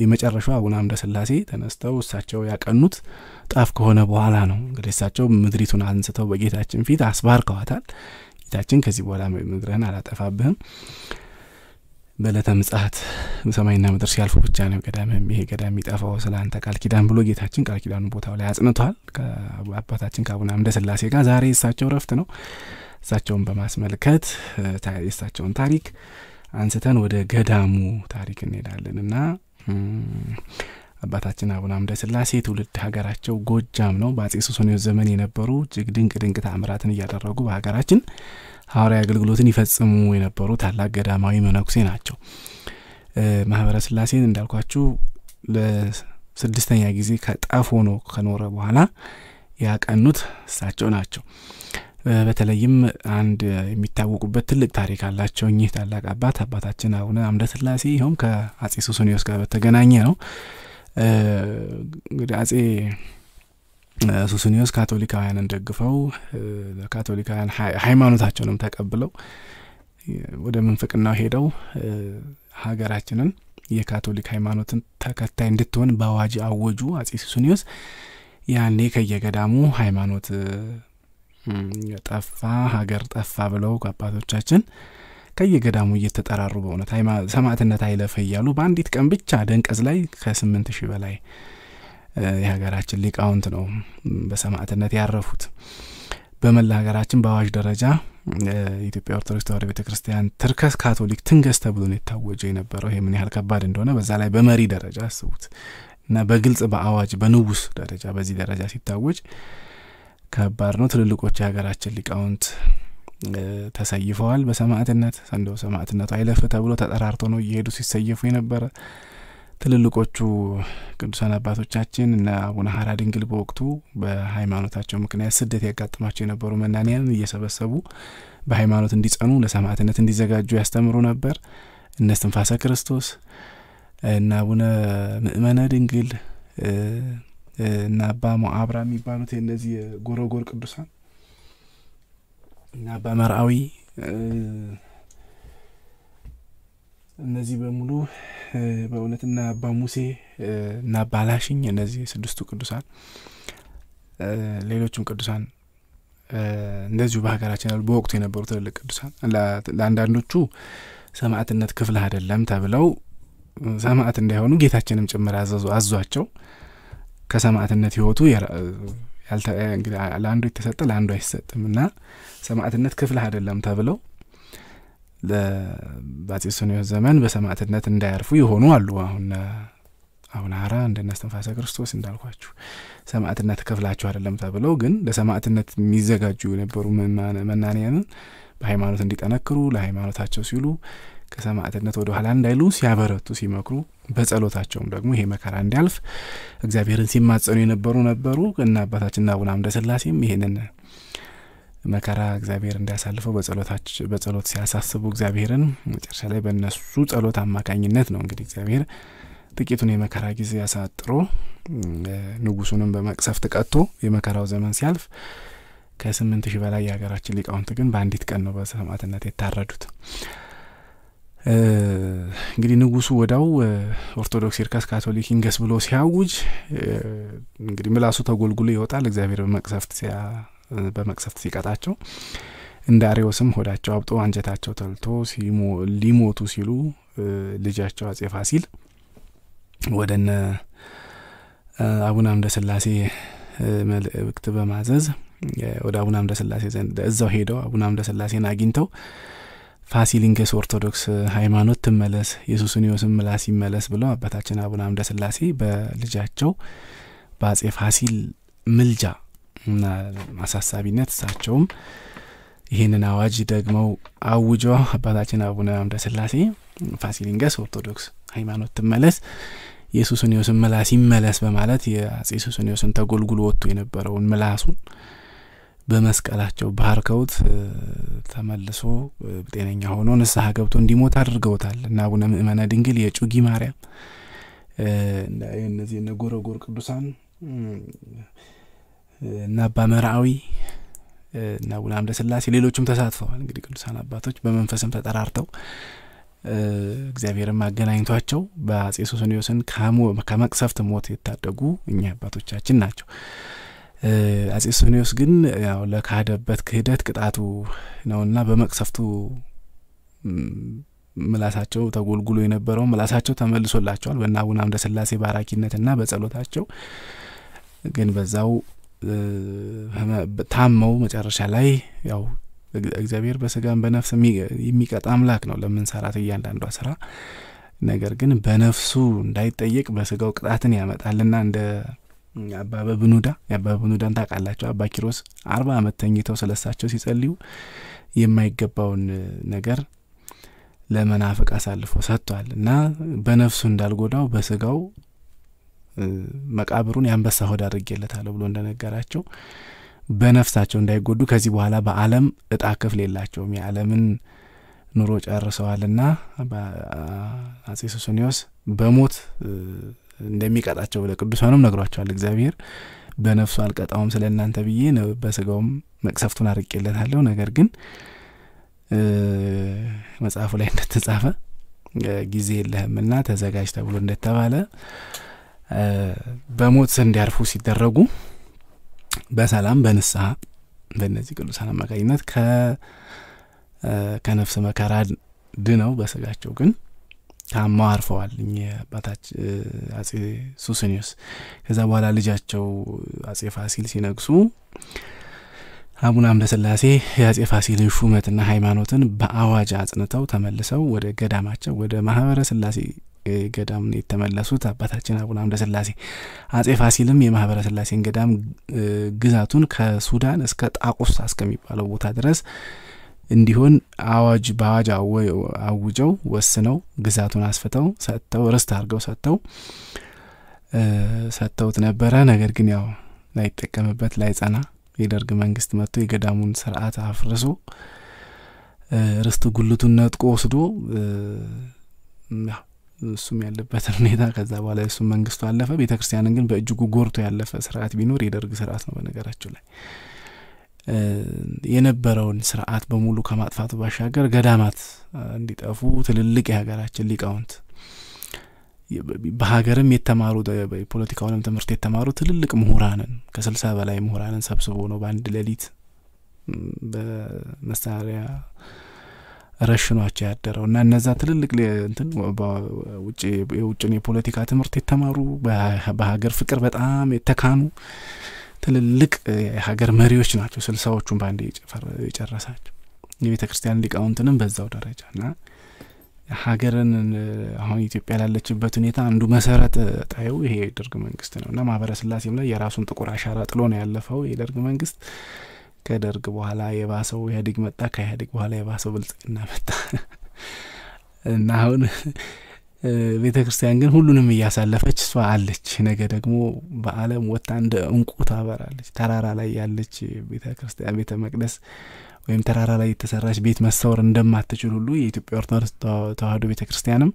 የመጨረሻው አቡነ አምደ ስላሴ ተነስተው እሳቸው ያቀኑት ጠፍ ከሆነ በኋላ ነው። እንግዲህ እሳቸው ምድሪቱን አንስተው በጌታችን ፊት አስባርከዋታል። ጌታችን ከዚህ በኋላ ምድርህን አላጠፋብህም በዕለተ ምጽአት ሰማይና ምድር ሲያልፉ ብቻ ነው ገዳምህም ይሄ ገዳም የሚጠፋው ስለ አንተ ቃል ኪዳን ብሎ ጌታችን ቃል ኪዳኑ ቦታው ላይ አጽንቷል። ከአባታችን ከአቡነ አምደ ስላሴ ጋር ዛሬ እሳቸው ረፍት ነው። እሳቸውን በማስመልከት የእሳቸውን ታሪክ አንስተን ወደ ገዳሙ ታሪክ እንሄዳለን እና አባታችን አቡነ አምደ ስላሴ ትውልድ ሀገራቸው ጎጃም ነው። በአጼ ሱስንዮስ ዘመን የነበሩ እጅግ ድንቅ ድንቅ ታምራትን እያደረጉ በሀገራችን ሐዋርያ አገልግሎትን ይፈጽሙ የነበሩ ታላቅ ገዳማዊ መነኩሴ ናቸው። ማህበረ ስላሴን እንዳልኳችሁ ለስድስተኛ ጊዜ ከጠፍ ሆኖ ከኖረ በኋላ ያቀኑት እሳቸው ናቸው። በተለይም አንድ የሚታወቁበት ትልቅ ታሪክ አላቸው። እኚህ ታላቅ አባት አባታችን አቡነ አምደ ስላሴ ይኸውም ከአጼ ሱስንዮስ ጋር በተገናኘ ነው። እንግዲህ አጼ ሱስኒዮስ ካቶሊካውያንን ደግፈው ካቶሊካውያን ሃይማኖታቸውንም ተቀብለው ወደ ምንፍቅናው ሄደው ሀገራችንን የካቶሊክ ሃይማኖትን ተከታይ እንድትሆን በአዋጅ አወጁ አጼ ሱስኒዮስ። ያኔ ከየገዳሙ ሃይማኖት ጠፋ፣ ሀገር ጠፋ ብለው አባቶቻችን ከየገዳሙ እየተጠራሩ በእውነት ሰማዕትነት አይለፈ እያሉ በአንዲት ቀን ብቻ ደንቀዝ ላይ ከስምንት ሺህ በላይ የሀገራችን ሊቃውንት ነው በሰማዕትነት ያረፉት። በመላ ሀገራችን በአዋጅ ደረጃ የኢትዮጵያ ኦርቶዶክስ ተዋህዶ ቤተ ክርስቲያን ትርከስ ካቶሊክ ትንገስ ተብሎ ነው የታወጀ የነበረው። ይሄ ምን ያህል ከባድ እንደሆነ በዛ ላይ በመሪ ደረጃ አስቡት እና በግልጽ በአዋጅ በንጉስ ደረጃ በዚህ ደረጃ ሲታወጅ ከባድ ነው። ትልልቆች የሀገራችን ሊቃውንት ተሰይፈዋል በሰማዕትነት። እንደው ሰማዕትነቱ አይለፍ ተብሎ ተጠራርቶ ነው እየሄዱ ሲሰየፉ የነበረ ትልልቆቹ ቅዱሳን አባቶቻችን እና አቡነ ሀራ ድንግል በወቅቱ በሃይማኖታቸው ምክንያት ስደት ያጋጥማቸው የነበሩ መናንያን እየሰበሰቡ በሃይማኖት እንዲጸኑ ለሰማዕትነት እንዲዘጋጁ ያስተምሩ ነበር። እነ እስትንፋሰ ክርስቶስ እና አቡነ ምእመነ ድንግል እና አባ ሞአብራ የሚባሉት የእነዚህ የጎረጎር ቅዱሳን እና አባ መርአዊ እነዚህ በሙሉ በእውነት እና አባ ሙሴ እና አባ ላሽኝ እነዚህ ስድስቱ ቅዱሳን ሌሎችም ቅዱሳን እንደዚሁ በሀገራችን ያሉ በወቅቱ የነበሩ ትልልቅ ቅዱሳን ለአንዳንዶቹ ሰማዕትነት ክፍል አይደለም ተብለው ሰማዕት እንዳይሆኑ ጌታችንም ጭምር አዘዙ አዟቸው ከሰማዕትነት ህይወቱ ለአንዱ የተሰጠ ለአንዱ አይሰጥም እና ሰማዕትነት ክፍል አይደለም ተብለው በአጼ ሱንዮስ ዘመን በሰማዕትነት እንዳያርፉ የሆኑ አሉ። አሁን አሁን አራ እንደነ እስትንፋሰ ክርስቶስ እንዳልኳችሁ ሰማዕትነት ከፍላችሁ አይደለም ተብለው ግን ለሰማዕትነት የሚዘጋጁ የነበሩ መናንያንን በሃይማኖት እንዲጠነክሩ ለሃይማኖታቸው ሲሉ ከሰማዕትነት ወደ ኋላ እንዳይሉ ሲያበረቱ ሲመክሩ፣ በጸሎታቸውም ደግሞ ይሄ መከራ እንዲያልፍ እግዚአብሔርን ሲማጸኑ የነበሩ ነበሩ እና አባታችንና አቡነ አምደ ስላሴም ይሄንን መከራ እግዚአብሔር እንዲያሳልፈው በጸሎት ሲያሳስቡ እግዚአብሔርን መጨረሻ ላይ በእነሱ ጸሎት አማካኝነት ነው እንግዲህ እግዚአብሔር ጥቂቱን የመከራ ጊዜ ያሳጥሮ ንጉሱንም በመቅሰፍት ቀጥቶ የመከራው ዘመን ሲያልፍ ከስምንት ሺህ በላይ የሀገራችን ሊቃውንት ግን በአንዲት ቀን ነው በሰማዕትነት የታረዱት። እንግዲህ ንጉሱ ወዳው ኦርቶዶክስ ይርካስ ካቶሊክ ይንገስ ብሎ ሲያውጅ እንግዲህ ምላሱ ተጎልጉሎ ይወጣል። እግዚአብሔር በመቅሰፍት ሲያ በመቅሰፍት ሲቀጣቸው እንደ አሬዎስም ሆዳቸው አብጦ አንጀታቸው ተልቶ ሊሞቱ ሲሉ ልጃቸው አጼ ፋሲል ወደ ነ አቡነ አምደ ስላሴ መልእክት በማዘዝ ወደ አቡነ አምደ ስላሴ ዘንድ እዛው ሄደው አቡነ አምደ ስላሴን አግኝተው ፋሲሊንገስ ኦርቶዶክስ ሃይማኖት ትመለስ፣ የሱስንዮስን ምላስ ይመለስ ብለው አባታችን አቡነ አምደ ስላሴ በልጃቸው በአጼ ፋሲል ምልጃ አሳሳቢነት እሳቸውም ይህንን አዋጅ ደግመው አውጆ አባታችን አቡነ አምደ ስላሴ ፋሲሊንገስ ኦርቶዶክስ ሃይማኖት ትመለስ የሱስንዮስን ምላስ ይመለስ በማለት የአጼ ሱስንዮስን ተጎልጉሎ ወጥቶ የነበረውን ምላሱን በመስቀላቸው ባርከውት ተመልሶ ጤነኛ ሆኖ ንስሐ ገብቶ እንዲሞት አድርገውታል እና አቡነ ምእመነ ድንግል የጩጊ ማርያም እነዚህ እነ ጎረጎር ቅዱሳን እና አባ መርአዊ እና አቡነ አምደ ስላሴ ሌሎችም ተሳትፈዋል። እንግዲህ ቅዱሳን አባቶች በመንፈስም ተጠራርተው እግዚአብሔርም አገናኝቷቸው በአጼ ሱስንዮስን ከመቅሰፍት ሞት የታደጉ እኛ አባቶቻችን ናቸው። አጼ ሱስንዮስ ግን ያው ለካደበት ክህደት ቅጣቱ ነውና በመቅሰፍቱ ምላሳቸው ተጎልጉሎ የነበረው ምላሳቸው ተመልሶላቸዋል በእነ አቡነ አምደ ስላሴ ባራኪነትና በጸሎታቸው ግን በዛው ታመው መጨረሻ ላይ ያው እግዚአብሔር በስጋም በነፍስ የሚቀጣ አምላክ ነው ለምንሰራት እያንዳንዷ ስራ። ነገር ግን በነፍሱ እንዳይጠየቅ በስጋው ቅጣትን ያመጣልና እንደ አባበ ብኑዳ የአባበ ብኑዳን ታውቃላቸው አባ ኪሮስ አርባ አመት ተኝተው ስለሳቸው ሲጸልዩ የማይገባውን ነገር ለመናፍቅ አሳልፎ ሰጥቷል እና በነፍሱ እንዳልጎዳው በስጋው መቃብሩን የአንበሳ ሆድ አድርጌለታለሁ ብሎ እንደነገራቸው በነፍሳቸው እንዳይጎዱ ከዚህ በኋላ በዓለም እጣ ክፍል የላቸውም። የዓለምን ኑሮ ጨርሰዋልና አጼ ሱስንዮስ በሞት እንደሚቀጣቸው ብለ ቅዱሳኑም ነግሯቸዋል። እግዚአብሔር በነፍሱ አልቀጣውም ስለ እናንተ ብዬ በስጋውም መቅሰፍቱን አርቄለታለሁ። ነገር ግን መጽሐፉ ላይ እንደተጻፈ ጊዜ የለህምና ተዘጋጅ ተብሎ እንደተባለ በሞት እንዲያርፉ ሲደረጉ በሰላም በንስሐ በእነዚህ ቅዱሳን አማካኝነት ከነፍስ መከራ ድነው በስጋቸው ግን ታማ አርፈዋል። እኚህ አባታች አጼ ሱስኒዮስ ከዛ በኋላ ልጃቸው አጼ ፋሲል ሲነግሱ አቡነ አምደ ስላሴ የአጼ ፋሲልን ሹመትና ሃይማኖትን በአዋጅ አጽንተው ተመልሰው ወደ ገዳማቸው ወደ ማህበረ ስላሴ ገዳም የተመለሱት አባታችን አቡነ አምደ ስላሴ። አጼ ፋሲልም የማህበረ ስላሴን ገዳም ግዛቱን ከሱዳን እስከ ጣቁስ እስከሚባለው ቦታ ድረስ እንዲሆን አዋጅ በአዋጅ አውጀው ወስነው ግዛቱን አስፍተው ሰጥተው ርስት አድርገው ሰጥተው ሰጥተውት ነበረ። ነገር ግን ያው ላይጠቀምበት ላይጸና የደርግ መንግስት መጥቶ የገዳሙን ስርዓት አፍርሶ ርስት ጉልቱን ነጥቆ ወስዶ እሱም ያለበትን ሁኔታ ከዛ በኋላ እሱም መንግስቱ አለፈ። ቤተ ክርስቲያንን ግን በእጅጉ ጎርቶ ያለፈ ስርዓት ቢኖር የደርግ ስርዓት ነው። በነገራችን ላይ የነበረውን ስርዓት በሙሉ ከማጥፋቱ ባሻገር ገዳማት እንዲጠፉ ትልልቅ የሀገራችን ሊቃውንት በሀገርም የተማሩ የፖለቲካውንም ትምህርት የተማሩ ትልልቅ ምሁራንን ከስልሳ በላይ ምሁራንን ሰብስቦ ነው በአንድ ሌሊት በመሳሪያ ረሽኗቸው ያደረው እና እነዛ ትልልቅ እንትን የውጭን የፖለቲካ ትምህርት የተማሩ በሀገር ፍቅር በጣም የተካኑ ትልልቅ የሀገር መሪዎች ናቸው። ስልሳዎቹን በአንድ የጨረሳቸው የቤተ ክርስቲያን ሊቃውንትንም በዛው ደረጃ እና ሀገርን አሁን ኢትዮጵያ ላለችበት ሁኔታ አንዱ መሰረት ጣዩ ይሄ የደርግ መንግስት ነው እና ማህበረ ስላሴም ላይ የራሱን ጥቁር አሻራ ጥሎ ነው ያለፈው የደርግ መንግስት ከደርግ በኋላ የባሰው ኢህአዴግ መጣ፣ ከኢህአዴግ በኋላ የባሰው ብልጽግና መጣ እና አሁን ቤተ ክርስቲያን ግን ሁሉንም እያሳለፈች እሷ አለች። ነገ ደግሞ በዓለም ወጥታ እንደ እንቁ ታበራለች። ተራራ ላይ ያለች ቤተ ክርስቲያን ቤተ መቅደስ ወይም ተራራ ላይ የተሰራች ቤት መሰወር እንደማትችል ሁሉ የኢትዮጵያ ኦርቶዶክስ ተዋሕዶ ቤተ ክርስቲያንም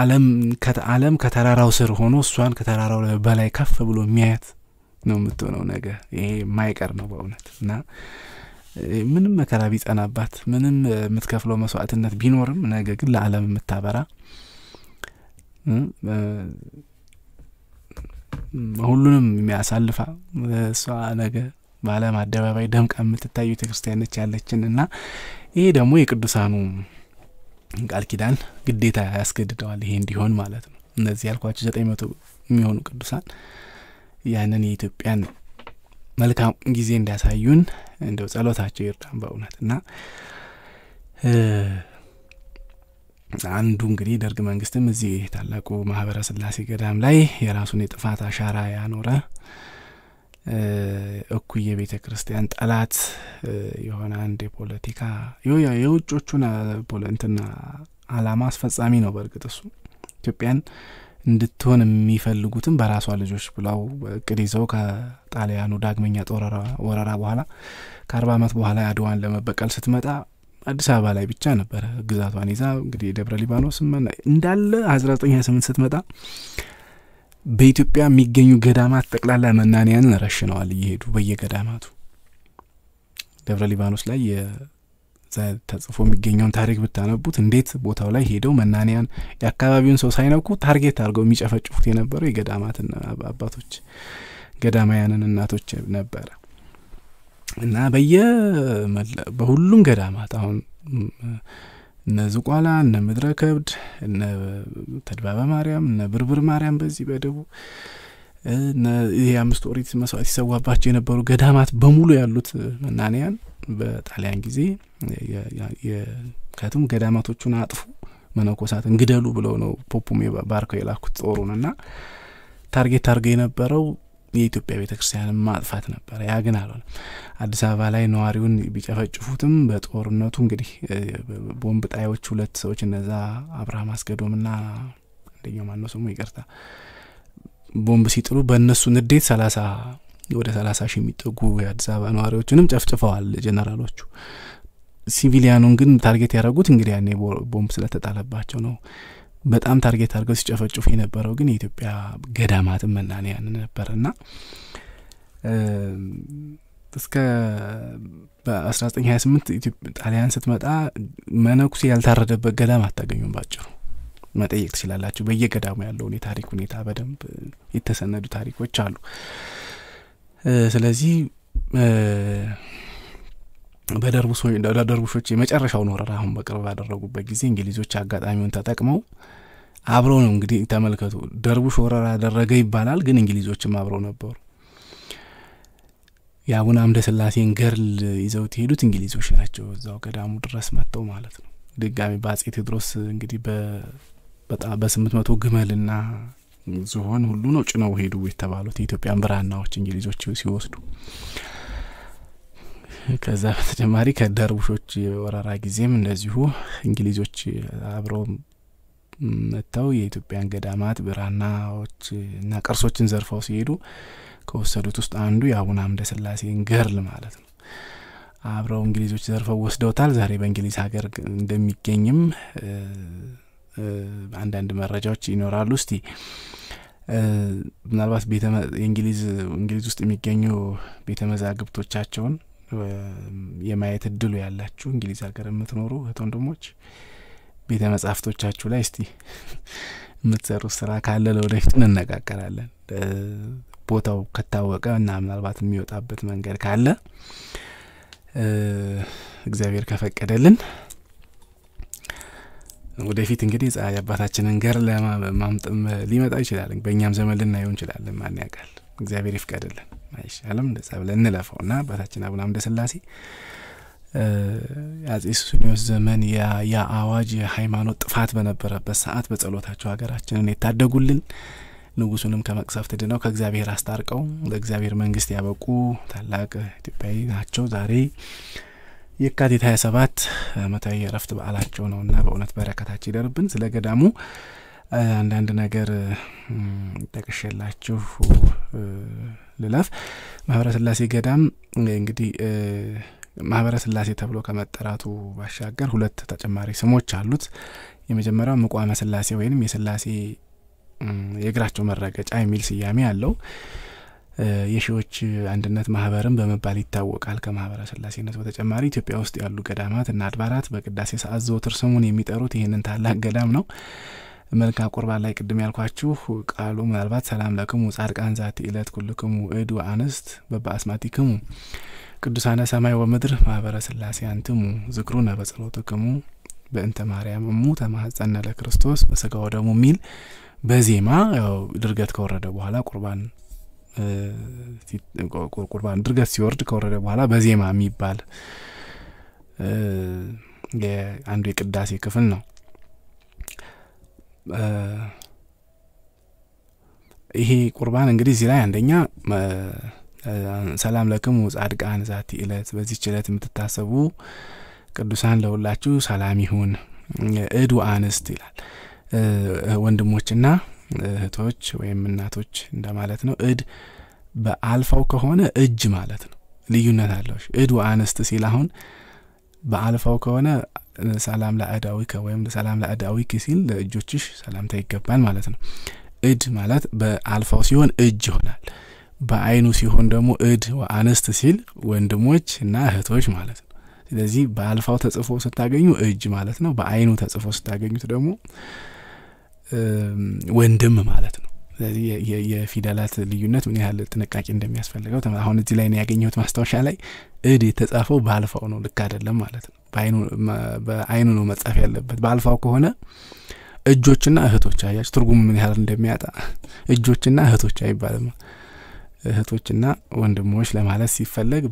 ዓለም ከዓለም ከተራራው ስር ሆኖ እሷን ከተራራው በላይ ከፍ ብሎ የሚያያት ነው የምትሆነው ነገ። ይሄ የማይቀር ነው በእውነት እና ምንም መከራ ቢጸናባት ምንም የምትከፍለው መስዋዕትነት ቢኖርም ነገ ግን ለዓለም የምታበራ ሁሉንም የሚያሳልፋ እሷ ነገ በዓለም አደባባይ ደምቃ የምትታይ ቤተክርስቲያን ነች ያለችን እና ይሄ ደግሞ የቅዱሳኑ ቃል ኪዳን ግዴታ ያስገድደዋል ይሄ እንዲሆን ማለት ነው። እነዚህ ያልኳቸው ዘጠኝ መቶ የሚሆኑ ቅዱሳን ያንን የኢትዮጵያን መልካም ጊዜ እንዲያሳዩን እንደው ጸሎታቸው ይርዳን በእውነት ና አንዱ እንግዲህ ደርግ መንግስትም እዚህ ታላቁ ማህበረ ስላሴ ገዳም ላይ የራሱን የጥፋት አሻራ ያኖረ እኩየ ቤተ ክርስቲያን ጠላት የሆነ አንድ የፖለቲካ የውጮቹን ፖለንትና አላማ አስፈጻሚ ነው። በእርግጥ እሱ ኢትዮጵያን እንድትሆን የሚፈልጉትም በራሷ ልጆች ብለው እቅድ ይዘው ከጣሊያኑ ዳግመኛ ጦር ወረራ በኋላ ከአርባ ዓመት በኋላ አድዋን ለመበቀል ስትመጣ አዲስ አበባ ላይ ብቻ ነበረ ግዛቷን ይዛ እንግዲህ የደብረ ሊባኖስ እንዳለ ስምንት ስትመጣ በኢትዮጵያ የሚገኙ ገዳማት ጠቅላላ መናንያንን ረሽነዋል እየሄዱ በየገዳማቱ ደብረ ሊባኖስ ላይ ተጽፎ የሚገኘውን ታሪክ ብታነቡት እንዴት ቦታው ላይ ሄደው መናንያን የአካባቢውን ሰው ሳይነኩ ታርጌት አድርገው የሚጨፈጭፉት የነበረው የገዳማት አባቶች ገዳማያንን እናቶች ነበረ እና በየ በሁሉም ገዳማት አሁን እነ ዝቋላ እነ ምድረ ከብድ እነ ተድባበ ማርያም እነ ብርብር ማርያም በዚህ በደቡብ ይህ አምስት ኦሪት መስዋዕት ይሰዋባቸው የነበሩ ገዳማት በሙሉ ያሉት መናንያን በጣሊያን ጊዜ ምክንያቱም ገዳማቶቹን አጥፉ መነኮሳት እንግደሉ ብለው ነው ፖፑም ባርከው የላኩት ጦሩን ና ታርጌት አድርገው የነበረው የኢትዮጵያ ቤተ ክርስቲያንን ማጥፋት ነበረ። ያ ግን አልሆነም። አዲስ አበባ ላይ ነዋሪውን ቢጨፈጭፉትም በጦርነቱ እንግዲህ ቦምብ ጣዮች ሁለት ሰዎች እነዛ አብርሃም ና አንደኛው ማነው ስሙ ይቅርታ ቦምብ ሲጥሉ በእነሱ ንዴት ሰላሳ ወደ ሰላሳ ሺህ የሚጠጉ የአዲስ አበባ ነዋሪዎችንም ጨፍጭፈዋል ጀነራሎቹ። ሲቪሊያኑን ግን ታርጌት ያደረጉት እንግዲህ ያኔ ቦምብ ስለተጣለባቸው ነው። በጣም ታርጌት አድርገው ሲጨፈጭፉ የነበረው ግን የኢትዮጵያ ገዳማትን መናንያን ነበር ና እስከ በ1928 ጣሊያን ስትመጣ መነኩሴ ያልታረደበት ገዳም አታገኙም። ባጭሩ መጠየቅ ትችላላችሁ። በየገዳሙ ያለውን የታሪክ ሁኔታ በደንብ የተሰነዱ ታሪኮች አሉ። ስለዚህ በደርቡሾች የመጨረሻውን ወረራ አሁን በቅርብ ባደረጉበት ጊዜ እንግሊዞች አጋጣሚውን ተጠቅመው አብረው ነው እንግዲህ ተመልከቱ። ደርቡሽ ወረራ ያደረገ ይባላል፣ ግን እንግሊዞችም አብረው ነበሩ። የአቡነ አምደ ስላሴን ገርል ይዘውት የሄዱት እንግሊዞች ናቸው። እዛው ገዳሙ ድረስ መጥተው ማለት ነው። ድጋሚ በአጼ ቴዎድሮስ እንግዲህ በስምት በስምንት መቶ ግመልና ዝሆን ሁሉ ነው ጭነው ሄዱ የተባሉት የኢትዮጵያን ብራናዎች እንግሊዞች ሲወስዱ። ከዛ በተጨማሪ ከደርቡሾች የወረራ ጊዜም እንደዚሁ እንግሊዞች አብረው መጥተው የኢትዮጵያን ገዳማት ብራናዎች እና ቅርሶችን ዘርፈው ሲሄዱ ከወሰዱት ውስጥ አንዱ የአቡነ አምደ ስላሴን ገርል ማለት ነው። አብረው እንግሊዞች ዘርፈው ወስደውታል። ዛሬ በእንግሊዝ ሀገር እንደሚገኝም አንዳንድ መረጃዎች ይኖራሉ እስቲ ምናልባት እንግሊዝ ውስጥ የሚገኙ ቤተ መዛግብቶቻቸውን የማየት እድሉ ያላችሁ እንግሊዝ ሀገር የምትኖሩ እህት ወንድሞች ቤተ መጻሕፍቶቻችሁ ላይ እስቲ የምትሰሩት ስራ ካለ ለወደፊት እንነጋገራለን። ቦታው ከታወቀ እና ምናልባት የሚወጣበት መንገድ ካለ እግዚአብሔር ከፈቀደልን ወደፊት እንግዲህ ፀሐይ አባታችንን ገር ለማምጥም ሊመጣ ይችላል። በእኛም ዘመን ልናየው እንችላለን። ማን ያውቃል? እግዚአብሔር ይፍቀድልን። አይሻልም? እንደዛ ብለን እንለፈው እና አባታችን አቡነ አምደ ስላሴ የአጼ ሱስንዮስ ዘመን የአዋጅ የሃይማኖት ጥፋት በነበረበት ሰዓት በጸሎታቸው ሀገራችንን የታደጉልን ንጉሱንም ከመቅሰፍት ድነው ከእግዚአብሔር አስታርቀው ለእግዚአብሔር መንግስት ያበቁ ታላቅ ኢትዮጵያዊ ናቸው ዛሬ የካቲት 27 ዓመታዊ የእረፍት በዓላቸው ነው እና በእውነት በረከታቸው ይደርብን። ስለ ገዳሙ አንዳንድ ነገር ጠቅሼላችሁ ልለፍ። ማህበረ ስላሴ ገዳም እንግዲህ ማህበረ ስላሴ ተብሎ ከመጠራቱ ባሻገር ሁለት ተጨማሪ ስሞች አሉት። የመጀመሪያው ምቋመ ስላሴ ወይም የስላሴ የእግራቸው መረገጫ የሚል ስያሜ አለው። የሺዎች አንድነት ማህበርም በመባል ይታወቃል። ከማህበረ ስላሴነት በተጨማሪ ኢትዮጵያ ውስጥ ያሉ ገዳማት እና አድባራት በቅዳሴ ሰዓት ዘወትር ስሙን የሚጠሩት ይህንን ታላቅ ገዳም ነው። መልካ ቁርባን ላይ ቅድም ያልኳችሁ ቃሉ ምናልባት ሰላም ለክሙ ጻድቃን ዛቲ ዕለት ኩልክሙ እድ ወአንስት በበአስማቲክሙ ቅዱሳነ ሰማይ ወምድር ማህበረ ስላሴ አንትሙ ዝክሩነ ክሙ በእንተ ማርያም እሙ ተማጸነ ለክርስቶስ በስጋ ወደሙ የሚል በዜማ ያው ድርገት ከወረደ በኋላ ቁርባን ቁርባን ድርገት ሲወርድ ከወረደ በኋላ በዜማ የሚባል አንዱ የቅዳሴ ክፍል ነው። ይሄ ቁርባን እንግዲህ እዚህ ላይ አንደኛ ሰላም ለክሙ ጻድቃን ዛቲ እለት፣ በዚች ዕለት የምትታሰቡ ቅዱሳን ለሁላችሁ ሰላም ይሁን። እዱ አንስት ይላል ወንድሞችና እህቶች ወይም እናቶች እንደማለት ነው። እድ በአልፋው ከሆነ እጅ ማለት ነው። ልዩነት አለው። እድ ወአንስት ሲል አሁን በአልፋው ከሆነ ሰላም ለአዳዊከ ወይም ሰላም ለአዳዊክ ሲል ለእጆችሽ ሰላምታ ይገባል ማለት ነው። እድ ማለት በአልፋው ሲሆን እጅ ይሆናል። በአይኑ ሲሆን ደግሞ እድ ወአንስት ሲል ወንድሞች እና እህቶች ማለት ነው። ስለዚህ በአልፋው ተጽፎ ስታገኙ እጅ ማለት ነው። በአይኑ ተጽፎ ስታገኙት ደግሞ ወንድም ማለት ነው። ስለዚህ የፊደላት ልዩነት ምን ያህል ጥንቃቄ እንደሚያስፈልገው አሁን እዚህ ላይ ያገኘሁት ማስታወሻ ላይ እድ የተጻፈው በአልፋው ነው፣ ልክ አይደለም ማለት ነው። በአይኑ ነው መጻፍ ያለበት። በአልፋው ከሆነ እጆችና እህቶች አያች ትርጉሙ ምን ያህል እንደሚያጣ እጆችና እህቶች አይባልም። እህቶችና ወንድሞች ለማለት ሲፈለግ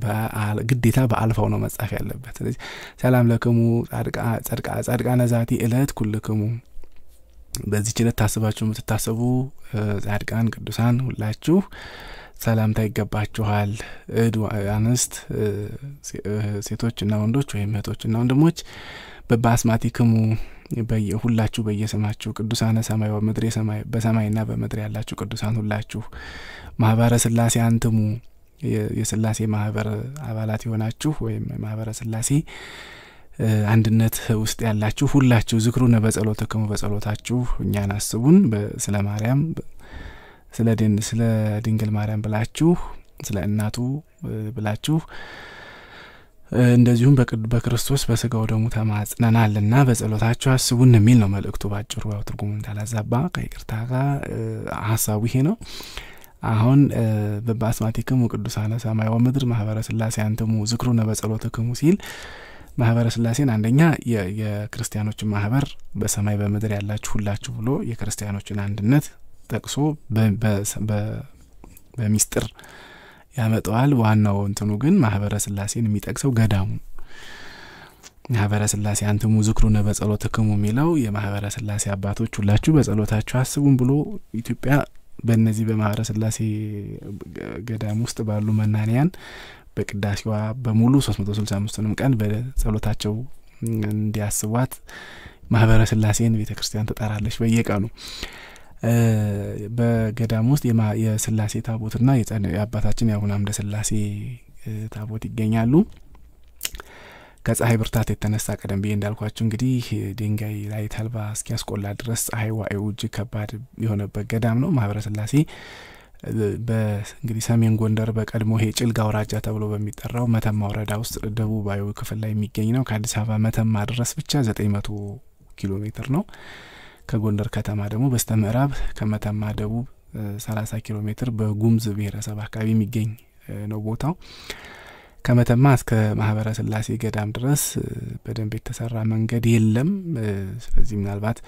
ግዴታ በአልፋው ነው መጻፍ ያለበት። ስለዚህ ሰላም ለክሙ ጸድቃ ነዛቴ ጸድቃ ነዛቲ እለት ኩልክሙ በዚህ ዕለት ታስባችሁ የምትታሰቡ ጻድቃን ቅዱሳን ሁላችሁ ሰላምታ ይገባችኋል። እድ አንስት ሴቶችና ወንዶች ወይም እህቶችና ወንድሞች በአስማቲክሙ ሁላችሁ በየስማችሁ ቅዱሳነ ሰማይ ወምድር በሰማይና በምድር ያላችሁ ቅዱሳን ሁላችሁ ማህበረ ስላሴ አንትሙ የስላሴ ማህበር አባላት የሆናችሁ ወይም ማህበረ ስላሴ አንድነት ውስጥ ያላችሁ ሁላችሁ ዝክሩነ በጸሎትክሙ በጸሎታችሁ እኛን አስቡን ስለ ማርያም ስለ ስለ ድንግል ማርያም ብላችሁ ስለ እናቱ ብላችሁ እንደዚሁም በክርስቶስ በስጋው ደሙ ና በጸሎታችሁ አስቡን የሚል ነው መልእክቱ። ባጭሩ ያው ትርጉሙን እንዳላዛባ ከይቅርታ ጋር ሀሳቡ ይሄ ነው። አሁን በበአስማቲክሙ ቅዱሳነ ሰማይ ወምድር ማህበረ ስላሴ አንትሙ ዝክሩነ ክሙ ሲል ማህበረ ስላሴን አንደኛ የክርስቲያኖችን ማህበር በሰማይ በምድር ያላችሁ ሁላችሁ ብሎ የክርስቲያኖችን አንድነት ጠቅሶ በሚስጥር ያመጠዋል። ዋናው እንትኑ ግን ማህበረ ስላሴን የሚጠቅሰው ገዳሙ ማህበረ ስላሴ አንትሙ ዝክሩነ በጸሎትክሙ የሚለው የማህበረ ስላሴ አባቶች ሁላችሁ በጸሎታችሁ አስቡን ብሎ ኢትዮጵያ በእነዚህ በማህበረ ስላሴ ገዳም ውስጥ ባሉ መናንያን በቅዳሴዋ በሙሉ 365ቱንም ቀን በጸሎታቸው እንዲያስቧት ማህበረ ስላሴን ቤተ ክርስቲያን ትጠራለች በየቀኑ። በገዳም ውስጥ የስላሴ ታቦትና የአባታችን የአቡነ አምደ ስላሴ ታቦት ይገኛሉ። ከፀሐይ ብርታት የተነሳ ቀደም ብዬ እንዳልኳቸው እንግዲህ ድንጋይ ላይ ተልባ እስኪያስቆላ ድረስ ፀሐይ ዋኤው እጅግ ከባድ የሆነበት ገዳም ነው። ማህበረ ስላሴ እንግዲህ ሰሜን ጎንደር በቀድሞ ሄ ጭልጋ አውራጃ ተብሎ በሚጠራው መተማ ወረዳ ውስጥ ደቡባዊ ክፍል ላይ የሚገኝ ነው። ከአዲስ አበባ መተማ ድረስ ብቻ ዘጠኝ መቶ ኪሎ ሜትር ነው። ከጎንደር ከተማ ደግሞ በስተ ምዕራብ ከመተማ ደቡብ ሰላሳ ኪሎ ሜትር በጉምዝ ብሔረሰብ አካባቢ የሚገኝ ነው ቦታው። ከመተማ እስከ ማህበረ ስላሴ ገዳም ድረስ በደንብ የተሰራ መንገድ የለም። ስለዚህ ምናልባት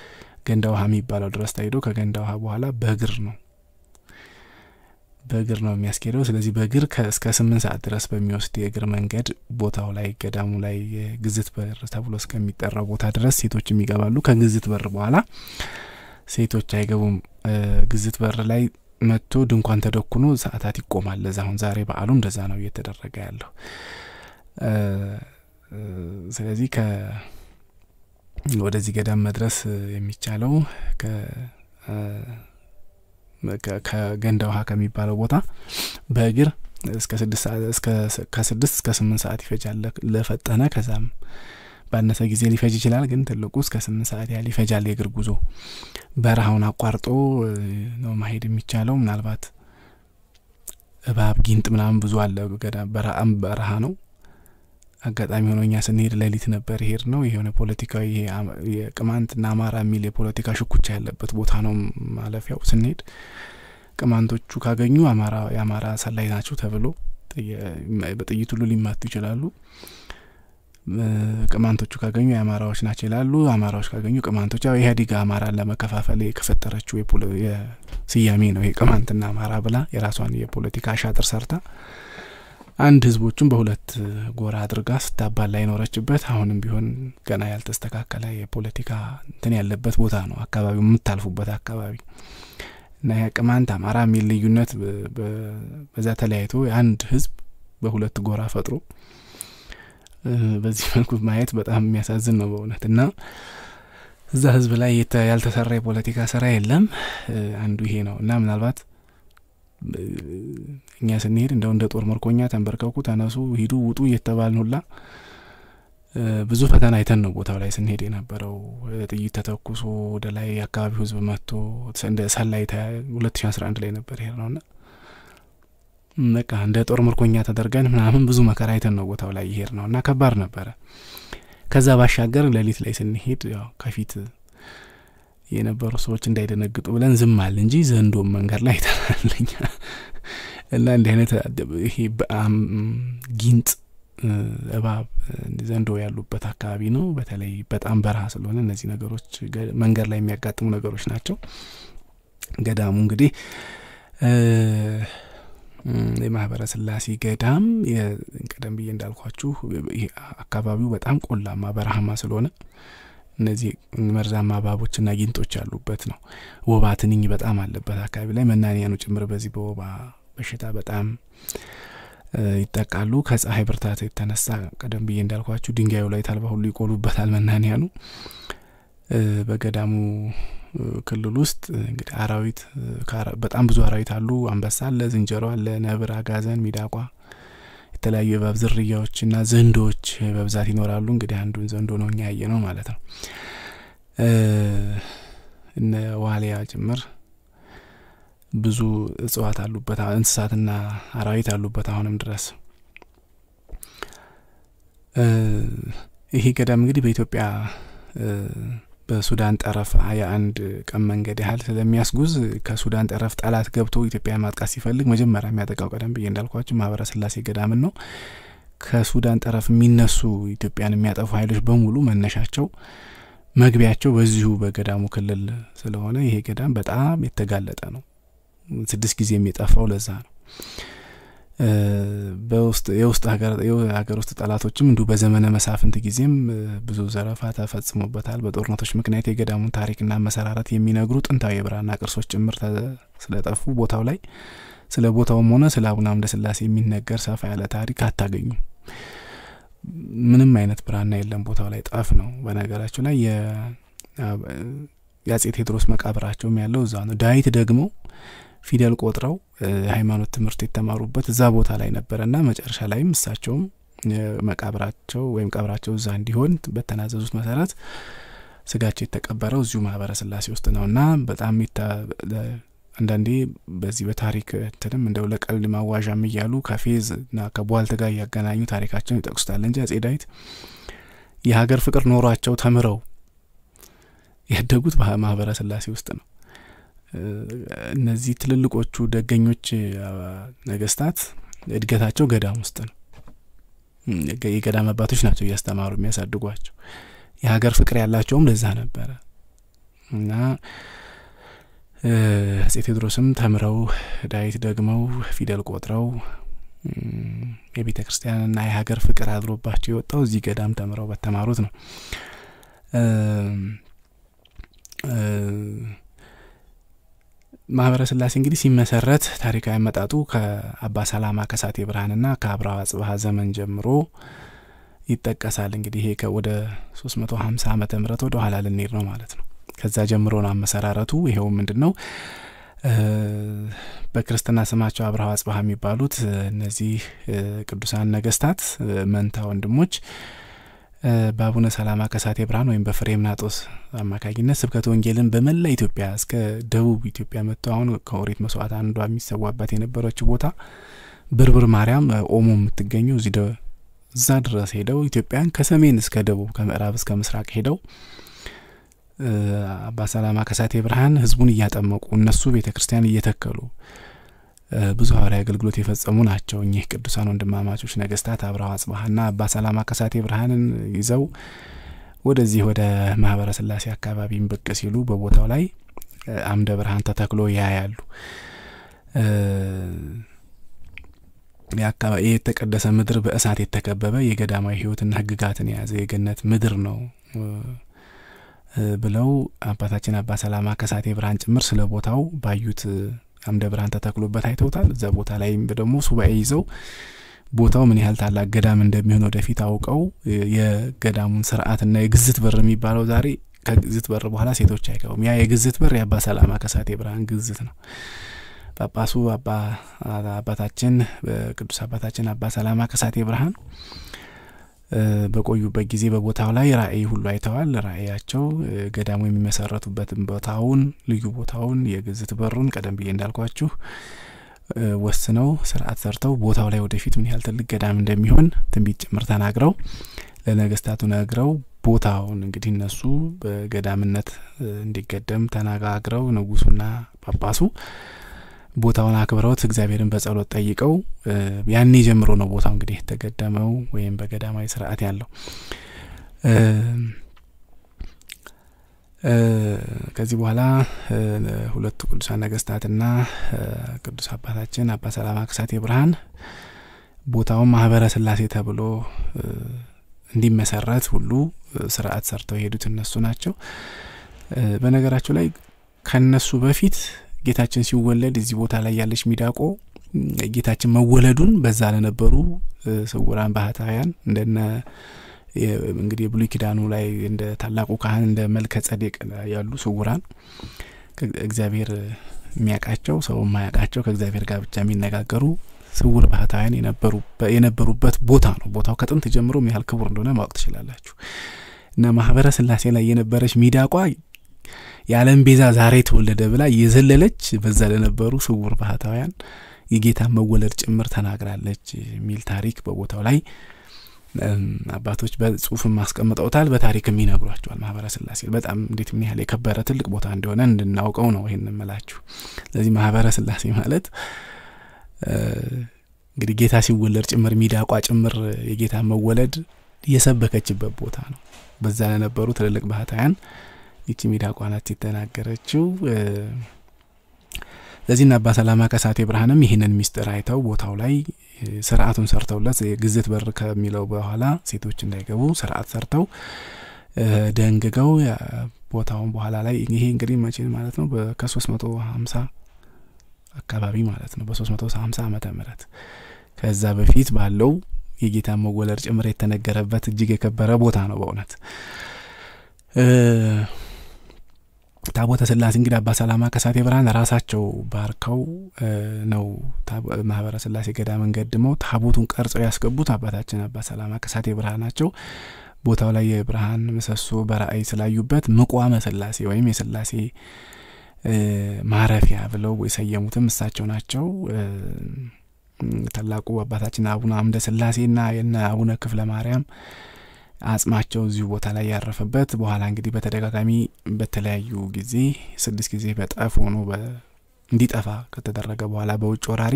ገንዳ ውሃ የሚባለው ድረስ ተሄዶ ከገንዳ ውሃ በኋላ በእግር ነው በእግር ነው የሚያስኬደው። ስለዚህ በእግር እስከ ስምንት ሰዓት ድረስ በሚወስድ የእግር መንገድ ቦታው ላይ ገዳሙ ላይ ግዝት በር ተብሎ እስከሚጠራው ቦታ ድረስ ሴቶችም ይገባሉ። ከግዝት በር በኋላ ሴቶች አይገቡም። ግዝት በር ላይ መጥቶ ድንኳን ተደኩኖ ሰዓታት ይቆማል። ለዛ አሁን ዛሬ በዓሉ እንደዛ ነው እየተደረገ ያለው። ስለዚህ ከ ወደዚህ ገዳም መድረስ የሚቻለው ከ ከገንዳ ውሃ ከሚባለው ቦታ በእግር ከስድስት እስከ ስምንት ሰዓት ይፈጃል ለፈጠነ ከዛም ባነሰ ጊዜ ሊፈጅ ይችላል። ግን ትልቁ እስከ ስምንት ሰዓት ያህል ይፈጃል የእግር ጉዞ። በረሃውን አቋርጦ ነው ማሄድ የሚቻለው። ምናልባት እባብ፣ ጊንጥ ምናምን ብዙ አለ። በረሃ ነው። አጋጣሚ ሆኖ እኛ ስንሄድ ሌሊት ነበር ሄድ ነው። የሆነ ፖለቲካዊ ቅማንትና አማራ የሚል የፖለቲካ ሽኩቻ ያለበት ቦታ ነው ማለፊያው። ስንሄድ ቅማንቶቹ ካገኙ አማራ የአማራ ሰላይ ናቸው ተብሎ በጥይት ሁሉ ሊማቱ ይችላሉ። ቅማንቶቹ ካገኙ የአማራዎች ናቸው ይላሉ። አማራዎች ካገኙ ቅማንቶች። ያው ኢህአዴግ አማራን ለመከፋፈል የከፈጠረችው ስያሜ ነው። የቅማንትና አማራ ብላ የራሷን የፖለቲካ አሻጥር ሰርታ አንድ ህዝቦቹን በሁለት ጎራ አድርጋ ስታባላ ኖረችበት አሁንም ቢሆን ገና ያልተስተካከለ የፖለቲካ እንትን ያለበት ቦታ ነው አካባቢ የምታልፉበት አካባቢ እና የቅማንት አማራ የሚል ልዩነት በዛ ተለያይቶ አንድ ህዝብ በሁለት ጎራ ፈጥሮ በዚህ መልኩ ማየት በጣም የሚያሳዝን ነው በእውነት እና እዛ ህዝብ ላይ ያልተሰራ የፖለቲካ ስራ የለም አንዱ ይሄ ነው እና ምናልባት እኛ ስንሄድ እንደው እንደ ጦር ምርኮኛ ተንበርከኩ፣ ተነሱ፣ ሂዱ፣ ውጡ እየተባልን ሁላ ብዙ ፈተና አይተን ነው ቦታው ላይ ስንሄድ የነበረው። ጥይት ተተኩሶ ወደ ላይ አካባቢው ህዝብ መጥቶ እንደ ሰላይ 2011 ላይ ነበር ነው ና በቃ እንደ ጦር ምርኮኛ ተደርገን ምናምን ብዙ መከራ አይተን ነው ቦታው ላይ ይሄድ ነው እና ከባድ ነበረ። ከዛ ባሻገር ሌሊት ላይ ስንሄድ ያው ከፊት የነበሩ ሰዎች እንዳይደነግጡ ብለን ዝማል እንጂ ዘንዶም መንገድ ላይ አይተናለኛ እና እንዲህ አይነት ይሄ በአም ጊንጥ እባብ ዘንዶ ያሉበት አካባቢ ነው። በተለይ በጣም በረሃ ስለሆነ እነዚህ ነገሮች መንገድ ላይ የሚያጋጥሙ ነገሮች ናቸው። ገዳሙ እንግዲህ የማህበረ ስላሴ ገዳም ቀደም ብዬ እንዳልኳችሁ አካባቢው በጣም ቆላማ በረሃማ ስለሆነ እነዚህ መርዛማ እባቦችና ጊንጦች ያሉበት ነው። ወባ ትንኝ በጣም አለበት አካባቢ ላይ መናንያኑ ጭምር በዚህ በወባ በሽታ በጣም ይጠቃሉ። ከፀሐይ ብርታት የተነሳ ቀደም ብዬ እንዳልኳችሁ ድንጋዩ ላይ ታልባ ሁሉ ይቆሉበታል መናንያኑ። በገዳሙ ክልል ውስጥ እንግዲህ አራዊት በጣም ብዙ አራዊት አሉ። አንበሳ አለ፣ ዝንጀሮ አለ፣ ነብር፣ አጋዘን፣ ሚዳቋ የተለያዩ የእባብ ና ዘንዶዎች በብዛት ይኖራሉ። እንግዲህ አንዱን ዘንዶ ነው እኛ ያየ ነው ማለት ነው። እነ ዋሊያ ጭምር ብዙ እጽዋት አሉበት፣ እንስሳትና አራዊት አሉበት አሁንም ድረስ። ይሄ ገዳም እንግዲህ በኢትዮጵያ በሱዳን ጠረፍ ሀያ አንድ ቀን መንገድ ያህል ስለሚያስጉዝ ከሱዳን ጠረፍ ጠላት ገብቶ ኢትዮጵያ ማጥቃት ሲፈልግ መጀመሪያ የሚያጠቃው ቀደም ብዬ እንዳልኳቸው ማህበረ ስላሴ ገዳምን ነው። ከሱዳን ጠረፍ የሚነሱ ኢትዮጵያን የሚያጠፉ ኃይሎች በሙሉ መነሻቸው መግቢያቸው በዚሁ በገዳሙ ክልል ስለሆነ ይሄ ገዳም በጣም የተጋለጠ ነው። ስድስት ጊዜ የሚጠፋው ለዛ ነው። በውስጥ የውስጥ ሀገር ውስጥ ጠላቶችም እንዲሁ በዘመነ መሳፍንት ጊዜም ብዙ ዘረፋ ተፈጽሞበታል። በጦርነቶች ምክንያት የገዳሙን ታሪክና መሰራረት የሚነግሩ ጥንታዊ የብራና ቅርሶች ጭምር ስለጠፉ ቦታው ላይ ስለ ቦታውም ሆነ ስለ አቡነ አምደ ስላሴ የሚነገር ሰፋ ያለ ታሪክ አታገኙም። ምንም አይነት ብራና የለም። ቦታው ላይ ጠፍ ነው። በነገራቸው ላይ የአጼ ቴዎድሮስ መቃብራቸውም ያለው እዛ ነው። ዳዊት ደግሞ ፊደል ቆጥረው የሃይማኖት ትምህርት የተማሩበት እዛ ቦታ ላይ ነበረ እና መጨረሻ ላይም እሳቸውም መቃብራቸው ወይም ቀብራቸው እዛ እንዲሆን በተናዘዙት መሰረት ስጋቸው የተቀበረው እዚሁ ማህበረ ስላሴ ውስጥ ነው እና በጣም አንዳንዴ በዚህ በታሪክ እንትንም እንደው ለቀልድ ማዋዣም እያሉ ከፌዝ እና ከቧልት ጋር እያገናኙ ታሪካቸውን ይጠቅሱታል እንጂ አጼ ዳዊት የሀገር ፍቅር ኖሯቸው ተምረው ያደጉት ማህበረ ስላሴ ውስጥ ነው። እነዚህ ትልልቆቹ ደገኞች ነገስታት እድገታቸው ገዳም ውስጥ ነው። የገዳም አባቶች ናቸው እያስተማሩ የሚያሳድጓቸው። የሀገር ፍቅር ያላቸውም ለዛ ነበረ እና አፄ ቴዎድሮስም ተምረው ዳዊት ደግመው ፊደል ቆጥረው የቤተ ክርስቲያንና የሀገር ፍቅር አድሮባቸው የወጣው እዚህ ገዳም ተምረው በተማሩት ነው። ማህበረ ስላሴ እንግዲህ ሲመሰረት ታሪካዊ መጣጡ ከአባ ሰላማ ከሳቴ ብርሃንና ከአብርሃ ጽብሃ ዘመን ጀምሮ ይጠቀሳል። እንግዲህ ይሄ ወደ 350 ዓመተ ምህረት ወደ ኋላ ልንሄድ ነው ማለት ነው። ከዛ ጀምሮ ነው አመሰራረቱ። ይሄው ምንድን ነው በክርስትና ስማቸው አብርሃ ጽብሃ የሚባሉት እነዚህ ቅዱሳን ነገስታት መንታ ወንድሞች በአቡነ ሰላማ ከሳቴ ብርሃን ወይም በፍሬምናጦስ አማካኝነት ስብከት ወንጌልን በመላ ኢትዮጵያ እስከ ደቡብ ኢትዮጵያ መጥቶ አሁን ከኦሪት መስዋዕት አንዷ የሚሰዋባት የነበረችው ቦታ ብርብር ማርያም ኦሞ የምትገኘው እዚህ እዛ ድረስ ሄደው ኢትዮጵያን ከሰሜን እስከ ደቡብ ከምዕራብ እስከ ምስራቅ ሄደው አባ ሰላማ ከሳቴ ብርሃን ህዝቡን እያጠመቁ እነሱ ቤተ ክርስቲያን እየተከሉ ብዙ ሐዋርያዊ አገልግሎት የፈጸሙ ናቸው። እኚህ ቅዱሳን ወንድማማቾች ነገስታት አብርሃ አጽብሃና አባ ሰላማ ከሳቴ ብርሃንን ይዘው ወደዚህ ወደ ማህበረ ስላሴ አካባቢም ብቅ ሲሉ በቦታው ላይ አምደ ብርሃን ተተክሎ ያያሉ። የተቀደሰ ምድር በእሳት የተከበበ የገዳማዊ ህይወትና ህግጋትን የያዘ የገነት ምድር ነው ብለው አባታችን አባ ሰላማ ከሳቴ ብርሃን ጭምር ስለ ቦታው ባዩት አምደ ብርሃን ተተክሎበት አይተውታል። እዛ ቦታ ላይ ደግሞ ሱባኤ ይዘው ቦታው ምን ያህል ታላቅ ገዳም እንደሚሆን ወደፊት አውቀው የገዳሙን ስርዓትና የግዝት በር የሚባለው ዛሬ ከግዝት በር በኋላ ሴቶች አይገቡም። ያ የግዝት በር የአባ ሰላማ ከሳቴ ብርሃን ግዝት ነው። ጳጳሱ አባታችን ቅዱስ አባታችን አባ ሰላማ ከሳቴ ብርሃን በቆዩበት ጊዜ በቦታው ላይ ራእይ ሁሉ አይተዋል። ራእያቸው ገዳሙ የሚመሰረቱበትን ቦታውን፣ ልዩ ቦታውን፣ የግዝት በሩን ቀደም ብዬ እንዳልኳችሁ ወስነው ስርዓት ሰርተው ቦታው ላይ ወደፊት ምን ያህል ትልቅ ገዳም እንደሚሆን ትንቢት ጭምር ተናግረው ለነገስታቱ ነግረው ቦታውን እንግዲህ እነሱ በገዳምነት እንዲገደም ተነጋግረው ንጉሱና ጳጳሱ ቦታውን አክብረውት እግዚአብሔርን በጸሎት ጠይቀው ያኔ ጀምሮ ነው ቦታው እንግዲህ የተገደመው ወይም በገዳማዊ ስርዓት ያለው። ከዚህ በኋላ ሁለቱ ቅዱሳን ነገስታትና ቅዱስ አባታችን አባ ሰላማ ክሳቴ ብርሃን ቦታውን ማህበረ ስላሴ ተብሎ እንዲመሰረት ሁሉ ስርዓት ሰርተው የሄዱት እነሱ ናቸው። በነገራችሁ ላይ ከነሱ በፊት ጌታችን ሲወለድ እዚህ ቦታ ላይ ያለች ሚዳቆ ጌታችን መወለዱን በዛ ለነበሩ ስውራን ባህታውያን እንደነ እንግዲህ የብሉይ ኪዳኑ ላይ እንደ ታላቁ ካህን እንደ መልከ ጸዴቅ ያሉ ስውራን እግዚአብሔር የሚያውቃቸው ሰው የማያውቃቸው ከእግዚአብሔር ጋር ብቻ የሚነጋገሩ ስውር ባህታውያን የነበሩበት ቦታ ነው። ቦታው ከጥንት ጀምሮ ምን ያህል ክቡር እንደሆነ ማወቅ ትችላላችሁ። እና ማህበረ ስላሴ ላይ የነበረች ሚዳቋ የዓለም ቤዛ ዛሬ ተወለደ ብላ የዘለለች በዛ ለነበሩ ስውር ባህታውያን የጌታ መወለድ ጭምር ተናግራለች የሚል ታሪክ በቦታው ላይ አባቶች በጽሁፍም አስቀምጠውታል፣ በታሪክም ይነግሯቸዋል። ማህበረ ስላሴ በጣም እንዴት ምን ያህል የከበረ ትልቅ ቦታ እንደሆነ እንድናውቀው ነው ይህን እምላችሁ። ስለዚህ ማህበረ ስላሴ ማለት እንግዲህ ጌታ ሲወለድ ጭምር ሚዳቋ ጭምር የጌታ መወለድ እየሰበከችበት ቦታ ነው። በዛ ለነበሩ ትልልቅ ባህታውያን ይቺ ሚዳቋ ናት የተናገረችው። ለዚህና አባ ሰላማ ከሳቴ ብርሃንም ይህንን ሚስጥር አይተው ቦታው ላይ ስርዓቱን ሰርተውለት ግዝት በር ከሚለው በኋላ ሴቶች እንዳይገቡ ስርዓት ሰርተው ደንግገው ቦታውን በኋላ ላይ ይሄ እንግዲህ መቼ ማለት ነው ከሶስት መቶ ሀምሳ አካባቢ ማለት ነው በሶስት መቶ ሀምሳ አመተ ምህረት ከዛ በፊት ባለው የጌታ መወለድ ጭምር የተነገረበት እጅግ የከበረ ቦታ ነው በእውነት ታቦተ ስላሴ እንግዲህ አባ ሰላማ ከሳቴ ብርሃን ራሳቸው ባርከው ነው ማህበረ ስላሴ መንገድ ድመው ታቦቱን ቀርጸው ያስገቡት አባታችን አባ ሰላማ ከሳቴ ብርሃን ናቸው። ቦታው ላይ የብርሃን ምሰሶ በራእይ ስላዩበት ምቋመ ስላሴ ወይም የስላሴ ማረፊያ ብለው የሰየሙትም እሳቸው ናቸው። ታላቁ አባታችን አቡነ አምደ ስላሴና የነ አቡነ ክፍለ ማርያም አጽማቸው እዚሁ ቦታ ላይ ያረፈበት በኋላ እንግዲህ በተደጋጋሚ በተለያዩ ጊዜ ስድስት ጊዜ በጠፍ ሆኖ እንዲጠፋ ከተደረገ በኋላ በውጭ ወራሪ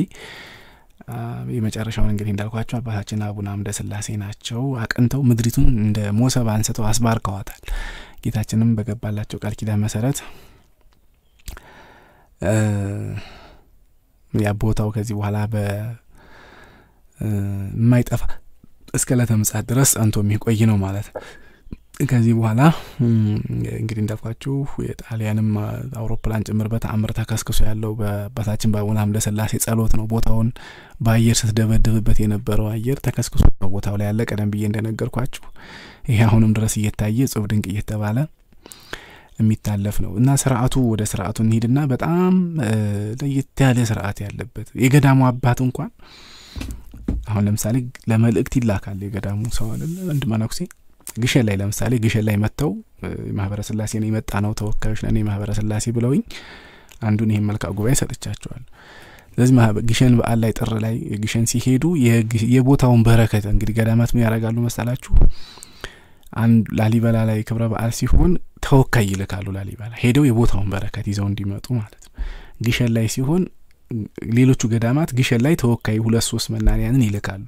የመጨረሻውን እንግዲህ እንዳልኳቸው አባታችን አቡነ አምደ ስላሴ ናቸው። አቅንተው ምድሪቱን እንደ ሞሰብ አንስተው አስባርከዋታል። ጌታችንም በገባላቸው ቃል ኪዳን መሰረት ያ ቦታው ከዚህ በኋላ በማይጠፋ እስከ ለተምጻት ድረስ ጸንቶ የሚቆይ ነው ማለት ከዚህ በኋላ እንግዲህ እንዳልኳችሁ የጣሊያንም አውሮፕላን ጭምር በተአምር ተከስክሶ ያለው በአባታችን በአቡነ ሀምለ ስላሴ ጸሎት ነው። ቦታውን በአየር ስትደበድብበት የነበረው አየር ተከስክሶ በቦታው ላይ ያለ ቀደም ብዬ እንደነገርኳችሁ ይሄ አሁንም ድረስ እየታየ ጽብ ድንቅ እየተባለ የሚታለፍ ነው እና ስርዓቱ ወደ ስርዓቱ እንሂድና በጣም ለየት ያለ ስርዓት ያለበት የገዳሙ አባት እንኳን አሁን ለምሳሌ ለመልእክት ይላካል የገዳሙ ሰው አለ አንድ መነኩሴ ግሸን ላይ ለምሳሌ ግሸን ላይ መጥተው የማህበረ ስላሴ ነው የመጣ ነው ተወካዮች ነ የማህበረ ስላሴ ብለውኝ አንዱን ይህን መልካ ጉባኤ ሰጥቻቸዋል ስለዚህ ግሸን በዓል ላይ ጥር ላይ ግሸን ሲሄዱ የቦታውን በረከት እንግዲህ ገዳማት ምን ያደርጋሉ መሳላችሁ አንድ ላሊበላ ላይ ክብረ በዓል ሲሆን ተወካይ ይልካሉ ላሊበላ ሄደው የቦታውን በረከት ይዘው እንዲመጡ ማለት ነው ግሸን ላይ ሲሆን ሌሎቹ ገዳማት ግሸን ላይ ተወካይ ሁለት ሶስት መናንያንን ይልካሉ።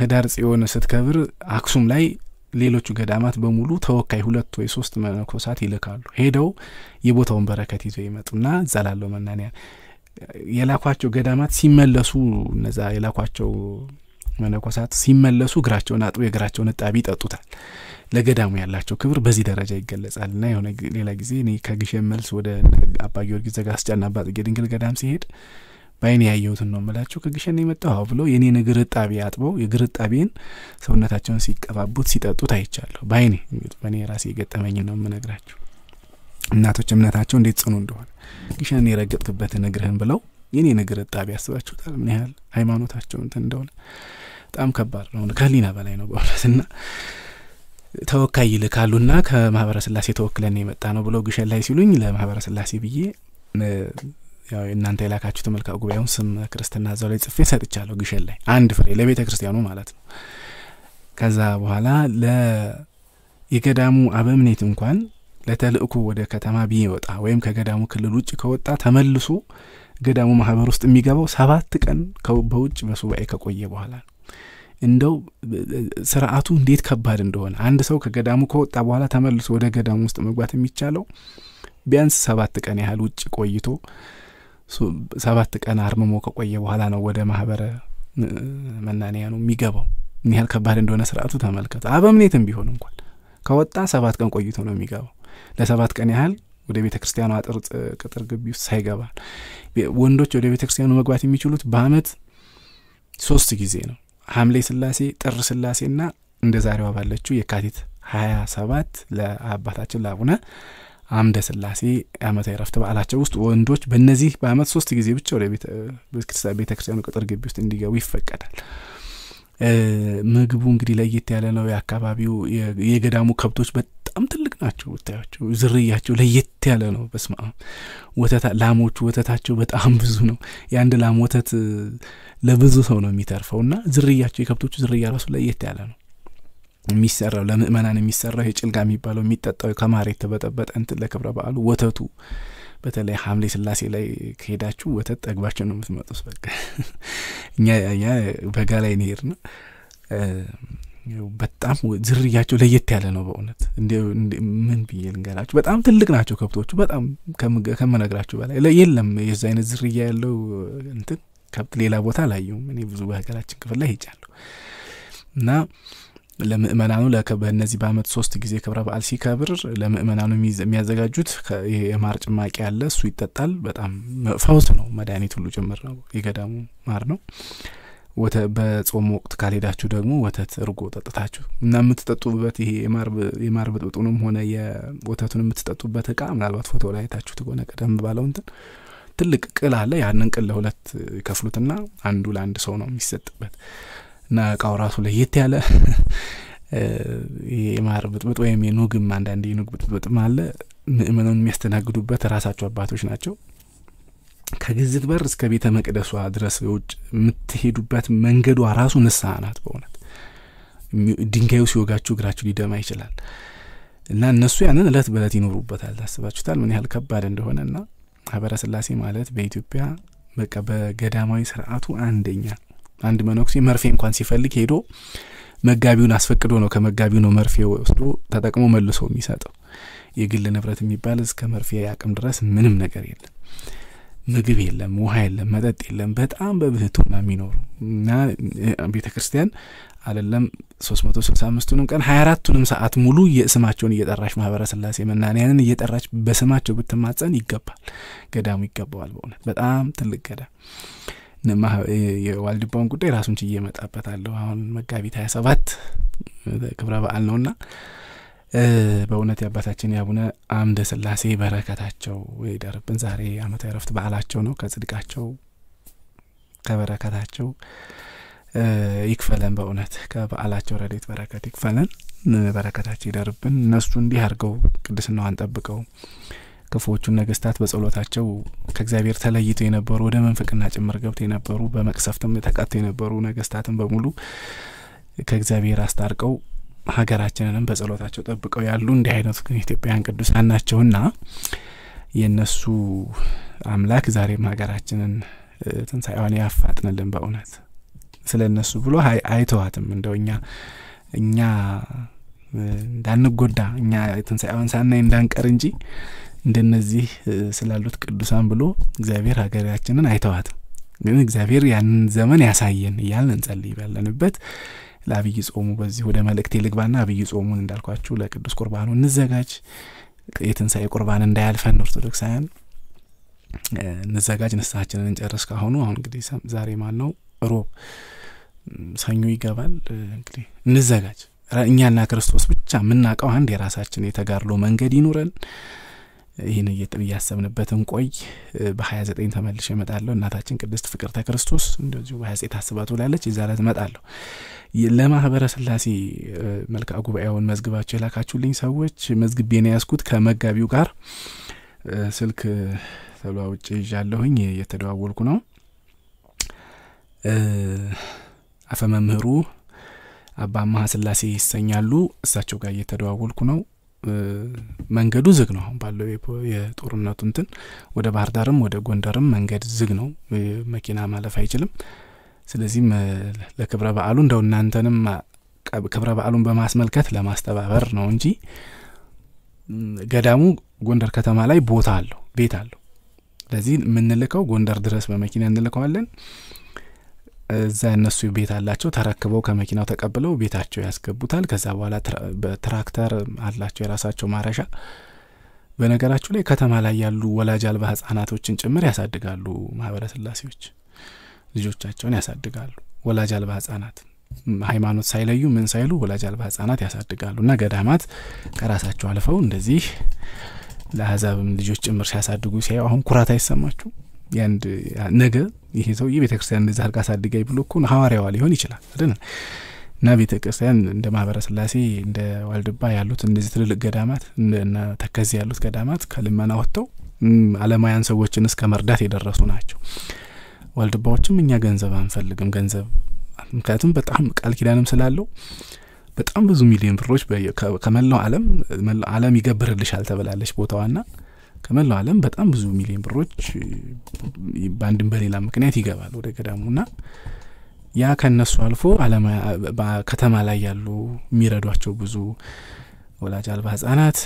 ህዳር ጽዮን ስትከብር አክሱም ላይ ሌሎቹ ገዳማት በሙሉ ተወካይ ሁለት ወይ ሶስት መነኮሳት ይልካሉ። ሄደው የቦታውን በረከት ይዘው ይመጡና እዛ ላለው መናንያን የላኳቸው ገዳማት ሲመለሱ እነዛ የላኳቸው መነኮሳት ሲመለሱ እግራቸውን አጥቦ የእግራቸውን እጣቢ ይጠጡታል። ለገዳሙ ያላቸው ክብር በዚህ ደረጃ ይገለጻል እና የሆነ ሌላ ጊዜ እኔ ከግሸ መልስ ወደ አባ ጊዮርጊስ ዘጋስጫና አባ ጽጌ ድንግል ገዳም ሲሄድ በአይኔ ያየሁትን ነው ምላቸው። ከግሸን የመጣሁ ብሎ የኔን እግር አጥበው የእግር ሰውነታቸውን ሲቀባቡት ሲጠጡት አይቻለሁ። በአይኔ በእኔ ራሴ የገጠመኝ ነው የምነግራቸው። እናቶች እምነታቸው እንዴት ጽኑ እንደሆነ ግሸን የረገጥክበትን ንግርህን ብለው የኔን እግር እጣቢ ያስባችሁታል? ምን ያህል ሃይማኖታቸው እንትን እንደሆነ በጣም ከባድ ነው። ከህሊና በላይ ነው በእውነትና ተወካይ ይልካሉና ከማህበረ ስላሴ ተወክለን የመጣ ነው ብለው ግሸን ላይ ሲሉኝ ለማህበረ ስላሴ ብዬ እናንተ የላካችሁ ተመልካ ጉባኤውን ስም ክርስትና እዛው ላይ ጽፌ ሰጥቻለሁ። ግሸን ላይ አንድ ፍሬ ለቤተ ክርስቲያኑ ማለት ነው። ከዛ በኋላ የገዳሙ አበምኔት እንኳን ለተልእኮ ወደ ከተማ ቢወጣ ወይም ከገዳሙ ክልል ውጭ ከወጣ ተመልሶ ገዳሙ ማህበር ውስጥ የሚገባው ሰባት ቀን በውጭ በሱባኤ ከቆየ በኋላ ነው። እንደው ስርዓቱ እንዴት ከባድ እንደሆነ አንድ ሰው ከገዳሙ ከወጣ በኋላ ተመልሶ ወደ ገዳሙ ውስጥ መግባት የሚቻለው ቢያንስ ሰባት ቀን ያህል ውጭ ቆይቶ ሰባት ቀን አርምሞ ከቆየ በኋላ ነው ወደ ማህበረ መናንያ ነው የሚገባው። ምን ያህል ከባድ እንደሆነ ስርዓቱ ተመልከቱ። አበምኔትም ቢሆን እንኳን ከወጣ ሰባት ቀን ቆይቶ ነው የሚገባው። ለሰባት ቀን ያህል ወደ ቤተ ክርስቲያኑ አጥር ቅጥር ግቢ ውስጥ ሳይገባ ወንዶች ወደ ቤተ ክርስቲያኑ መግባት የሚችሉት በአመት ሶስት ጊዜ ነው። ሐምሌ ስላሴ ጥር ስላሴና እንደ ዛሬዋ ባለችው የካቲት ሀያ ሰባት ለአባታችን ለአቡነ አምደ ስላሴ ዓመታዊ ረፍት በዓላቸው ውስጥ ወንዶች በእነዚህ በአመት ሶስት ጊዜ ብቻ ወደ ቤተ ክርስቲያኑ ቅጥር ግቢ ውስጥ እንዲገቡ ይፈቀዳል። ምግቡ እንግዲህ ለየት ያለ ነው። የአካባቢው የገዳሙ ከብቶች በጣም ትልቅ ናቸው። ብታያቸው ዝርያቸው ለየት ያለ ነው። በስማ ወተታ ላሞቹ ወተታቸው በጣም ብዙ ነው። የአንድ ላም ወተት ለብዙ ሰው ነው የሚተርፈው እና ዝርያቸው የከብቶቹ ዝርያ ራሱ ለየት ያለ ነው። የሚሰራው ለምእመናን የሚሰራው የጭልጋ የሚባለው የሚጠጣው ከማሬት የተበጠበጠ እንትን ለክብረ በአሉ ወተቱ በተለይ ሀምሌ ስላሴ ላይ ከሄዳችሁ ወተት ጠግባችሁ ነው የምትመጡት። በቃ እኛ በጋ ላይ ነሄድ ነው። በጣም ዝርያቸው ለየት ያለ ነው። በእውነት ምን ብዬ ልንገራችሁ፣ በጣም ትልቅ ናቸው ከብቶቹ። በጣም ከምነግራችሁ በላይ የለም የዛ አይነት ዝርያ ያለው እንትን ከብት ሌላ ቦታ አላየሁም እኔ ብዙ በሀገራችን ክፍል ላይ ሄጃለሁ እና ለምእመናኑ በእነዚህ በአመት ሶስት ጊዜ ክብረ በዓል ሲከብር ለምእመናኑ የሚያዘጋጁት የማር ጭማቂ ያለ እሱ ይጠጣል። በጣም ፈውስ ነው፣ መድኃኒት ሁሉ ጭምር ነው። የገዳሙ ማር ነው። በጾም ወቅት ካልሄዳችሁ ደግሞ ወተት እርጎ ጠጥታችሁ እና የምትጠጡበት ይሄ የማር ብጥብጡንም ሆነ የወተቱን የምትጠጡበት እቃ ምናልባት ፎቶ ላይ አይታችሁት ትሆነ ቀደም ባለው እንትን ትልቅ ቅል አለ። ያንን ቅል ለሁለት ይከፍሉትና አንዱ ለአንድ ሰው ነው የሚሰጥበት። እና እቃው ራሱ ለየት ያለ የማር ብጥብጥ ወይም የኑግም አንዳንድ የኑግ ብጥብጥም አለ። ምእመኑን የሚያስተናግዱበት ራሳቸው አባቶች ናቸው። ከግዝት በር እስከ ቤተ መቅደሷ ድረስ ውጭ የምትሄዱበት መንገዷ ራሱ ንስሐ ናት። በእውነት ድንጋዩ ሲወጋችሁ እግራችሁ ሊደማ ይችላል እና እነሱ ያንን እለት በእለት ይኖሩበታል። ታስባችሁታል ምን ያህል ከባድ እንደሆነ እና ማህበረ ስላሴ ማለት በኢትዮጵያ በቃ በገዳማዊ ስርዓቱ አንደኛ አንድ መነኩሴ መርፌ እንኳን ሲፈልግ ሄዶ መጋቢውን አስፈቅዶ ነው ከመጋቢው ነው መርፌ ወስዶ ተጠቅሞ መልሶ የሚሰጠው። የግል ንብረት የሚባል እስከ መርፌ አቅም ድረስ ምንም ነገር የለም። ምግብ የለም፣ ውሃ የለም፣ መጠጥ የለም። በጣም በብህቱና የሚኖሩ እና ቤተ ክርስቲያን አለለም ሶስት መቶ ስልሳ አምስቱንም ቀን ሀያ አራቱንም ሰዓት ሙሉ የስማቸውን እየጠራች ማህበረ ስላሴ መናንያንን እየጠራች በስማቸው ብትማጸን ይገባል፣ ገዳሙ ይገባዋል። በእውነት በጣም ትልቅ ገዳም የዋልድባውን ጉዳይ ራሱን ችዬ እመጣበታለሁ። አሁን መጋቢት ሀያ ሰባት ክብረ በአል ነው ና በእውነት የአባታችን የአቡነ አምደ ስላሴ በረከታቸው ይደርብን። ዛሬ ዓመታዊ ያረፍት በዓላቸው ነው። ከጽድቃቸው ከበረከታቸው ይክፈለን። በእውነት ከበዓላቸው ረዴት በረከት ይክፈለን። በረከታቸው ይደርብን። እነሱ እንዲህ አድርገው ቅድስናዋን ጠብቀው ክፉዎቹን ነገስታት በጸሎታቸው ከእግዚአብሔር ተለይተው የነበሩ ወደ መንፈቅና ጭምር ገብተው የነበሩ በመቅሰፍትም ተቀጥተው የነበሩ ነገስታትም በሙሉ ከእግዚአብሔር አስታርቀው ሀገራችንንም በጸሎታቸው ጠብቀው ያሉ እንዲህ አይነቱ ኢትዮጵያውያን ቅዱሳን ናቸውና የእነሱ አምላክ ዛሬም ሀገራችንን ትንሳኤዋን ያፋጥንልን። በእውነት ስለ እነሱ ብሎ አይተዋትም። እንደው እኛ እኛ እንዳንጎዳ እኛ ትንሳኤዋን ሳናይ እንዳንቀር እንጂ እንደነዚህ ስላሉት ቅዱሳን ብሎ እግዚአብሔር ሀገራችንን አይተዋትም። ግን እግዚአብሔር ያንን ዘመን ያሳየን እያልን እንጸልይ ባለንበት ለአብይ ጾሙ በዚህ ወደ መልእክቴ ልግባና አብይ ጾሙን እንዳልኳችሁ ለቅዱስ ቁርባኑ እንዘጋጅ። የትንሣኤ ቁርባን እንዳያልፈን ኦርቶዶክሳውያን እንዘጋጅ፣ ንስሐችንን እንጨርስ። ካሁኑ አሁን እንግዲህ ዛሬ ማን ነው? ሮብ ሰኞ ይገባል። እንግዲህ እንዘጋጅ። እኛና ክርስቶስ ብቻ የምናውቀው አንድ የራሳችን የተጋድሎ መንገድ ይኑረን። ይህን እያሰብንበትን ቆይ በ29 ተመልሼ እመጣለሁ። እናታችን ቅድስት ፍቅርተ ክርስቶስ እንደዚሁ በ29 ታስባ ትውላለች። የዛን ዕለት እመጣለሁ። ለማህበረ ስላሴ መልክዓ ጉባኤውን መዝግባቸው የላካችሁልኝ ሰዎች መዝግቤ መዝግቤን ያስኩት ከመጋቢው ጋር ስልክ ተለዋውጬ ይዣለሁኝ። የተደዋወልኩ ነው። አፈመምህሩ አባ አማሃ ስላሴ ይሰኛሉ። እሳቸው ጋር እየተደዋወልኩ ነው። መንገዱ ዝግ ነው። አሁን ባለው የጦርነቱ እንትን ወደ ባህር ዳርም ወደ ጎንደርም መንገድ ዝግ ነው። መኪና ማለፍ አይችልም። ስለዚህም ለክብረ በዓሉ እንደው እናንተንም ክብረ በዓሉን በማስመልከት ለማስተባበር ነው እንጂ ገዳሙ ጎንደር ከተማ ላይ ቦታ አለው፣ ቤት አለው። ስለዚህ የምንልከው ጎንደር ድረስ በመኪና እንልከዋለን። እዛ እነሱ ቤት አላቸው ተረክበው ከመኪናው ተቀብለው ቤታቸው ያስገቡታል። ከዛ በኋላ በትራክተር አላቸው የራሳቸው ማረሻ። በነገራችሁ ላይ ከተማ ላይ ያሉ ወላጅ አልባ ህጻናቶችን ጭምር ያሳድጋሉ። ማህበረ ስላሴዎች ልጆቻቸውን ያሳድጋሉ። ወላጅ አልባ ህጻናት ሃይማኖት ሳይለዩ ምን ሳይሉ ወላጅ አልባ ህጻናት ያሳድጋሉ እና ገዳማት ከራሳቸው አልፈው እንደዚህ ለአህዛብም ልጆች ጭምር ሲያሳድጉ ሲያዩ አሁን ኩራት አይሰማችሁ? የአንድ ነገ ይሄ ሰው ይህ ቤተክርስቲያን እንደዚህ አድርጋ አሳድጋኝ ብሎ እኮ ሐዋርያዋ ሊሆን ይችላል አይደል? እና ቤተክርስቲያን እንደ ማህበረ ስላሴ እንደ ዋልድባ ያሉት እንደዚህ ትልልቅ ገዳማት እና ተከዚ ያሉት ገዳማት ከልመና ወጥተው አለማውያን ሰዎችን እስከ መርዳት የደረሱ ናቸው። ዋልድባዎችም እኛ ገንዘብ አንፈልግም ገንዘብ ምክንያቱም በጣም ቃል ኪዳንም ስላለው በጣም ብዙ ሚሊዮን ብሮች ከመላው ዓለም መላው ዓለም ይገብርልሻል ተብላለች ቦታዋና ከመላው ዓለም በጣም ብዙ ሚሊዮን ብሮች በአንድም በሌላ ምክንያት ይገባል ወደ ገዳሙ ና ያ ከነሱ አልፎ ከተማ ላይ ያሉ የሚረዷቸው ብዙ ወላጅ አልባ ህጻናት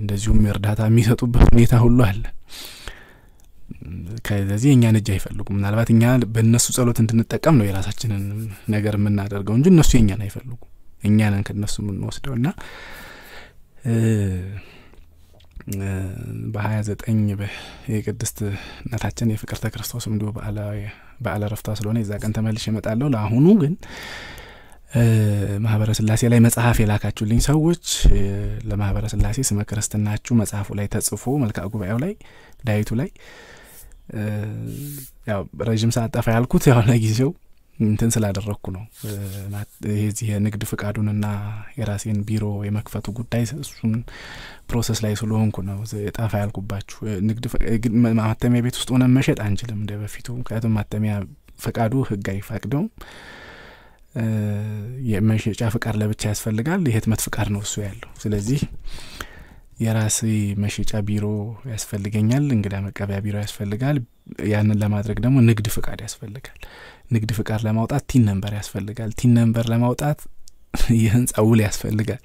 እንደዚሁም እርዳታ የሚሰጡበት ሁኔታ ሁሉ አለ። ከዚህ እኛን እጅ አይፈልጉም። ምናልባት እኛ በእነሱ ጸሎት እንድንጠቀም ነው የራሳችንን ነገር የምናደርገው እንጂ እነሱ የእኛን አይፈልጉ እኛንን ከእነሱ የምንወስደው እና በ29 የቅድስት እናታችን የፍቅርተ ክርስቶስ እንዲ በዓለ ረፍቷ ስለሆነ የዛ ቀን ተመልሽ ይመጣለሁ። ለአሁኑ ግን ማህበረ ስላሴ ላይ መጽሐፍ የላካችሁልኝ ሰዎች ለማህበረ ስላሴ ስመ ክርስትናችሁ መጽሐፉ ላይ ተጽፎ መልክዓ ጉባኤው ላይ ዳይቱ ላይ ያው ረዥም ሰዓት ጠፋ ያልኩት ያው ለጊዜው እንትን ስላደረግኩ ነው። የዚህ የንግድ ፍቃዱንና የራሴን ቢሮ የመክፈቱ ጉዳይ እሱን ፕሮሰስ ላይ ስለሆንኩ ነው ጣፋ ያልኩባችሁ። ንግድ ማተሚያ ቤት ውስጥ ሆነን መሸጥ አንችልም እንደ በፊቱ። ምክንያቱም ማተሚያ ፍቃዱ ህግ አይፈቅደውም። የመሸጫ ፍቃድ ለብቻ ያስፈልጋል። የህትመት ፍቃድ ነው እሱ ያለው። ስለዚህ የራሴ መሸጫ ቢሮ ያስፈልገኛል፣ እንግዳ መቀበያ ቢሮ ያስፈልጋል። ያንን ለማድረግ ደግሞ ንግድ ፍቃድ ያስፈልጋል። ንግድ ፍቃድ ለማውጣት ቲን ነንበር ያስፈልጋል። ቲን ነንበር ለማውጣት የህንፃ ውል ያስፈልጋል።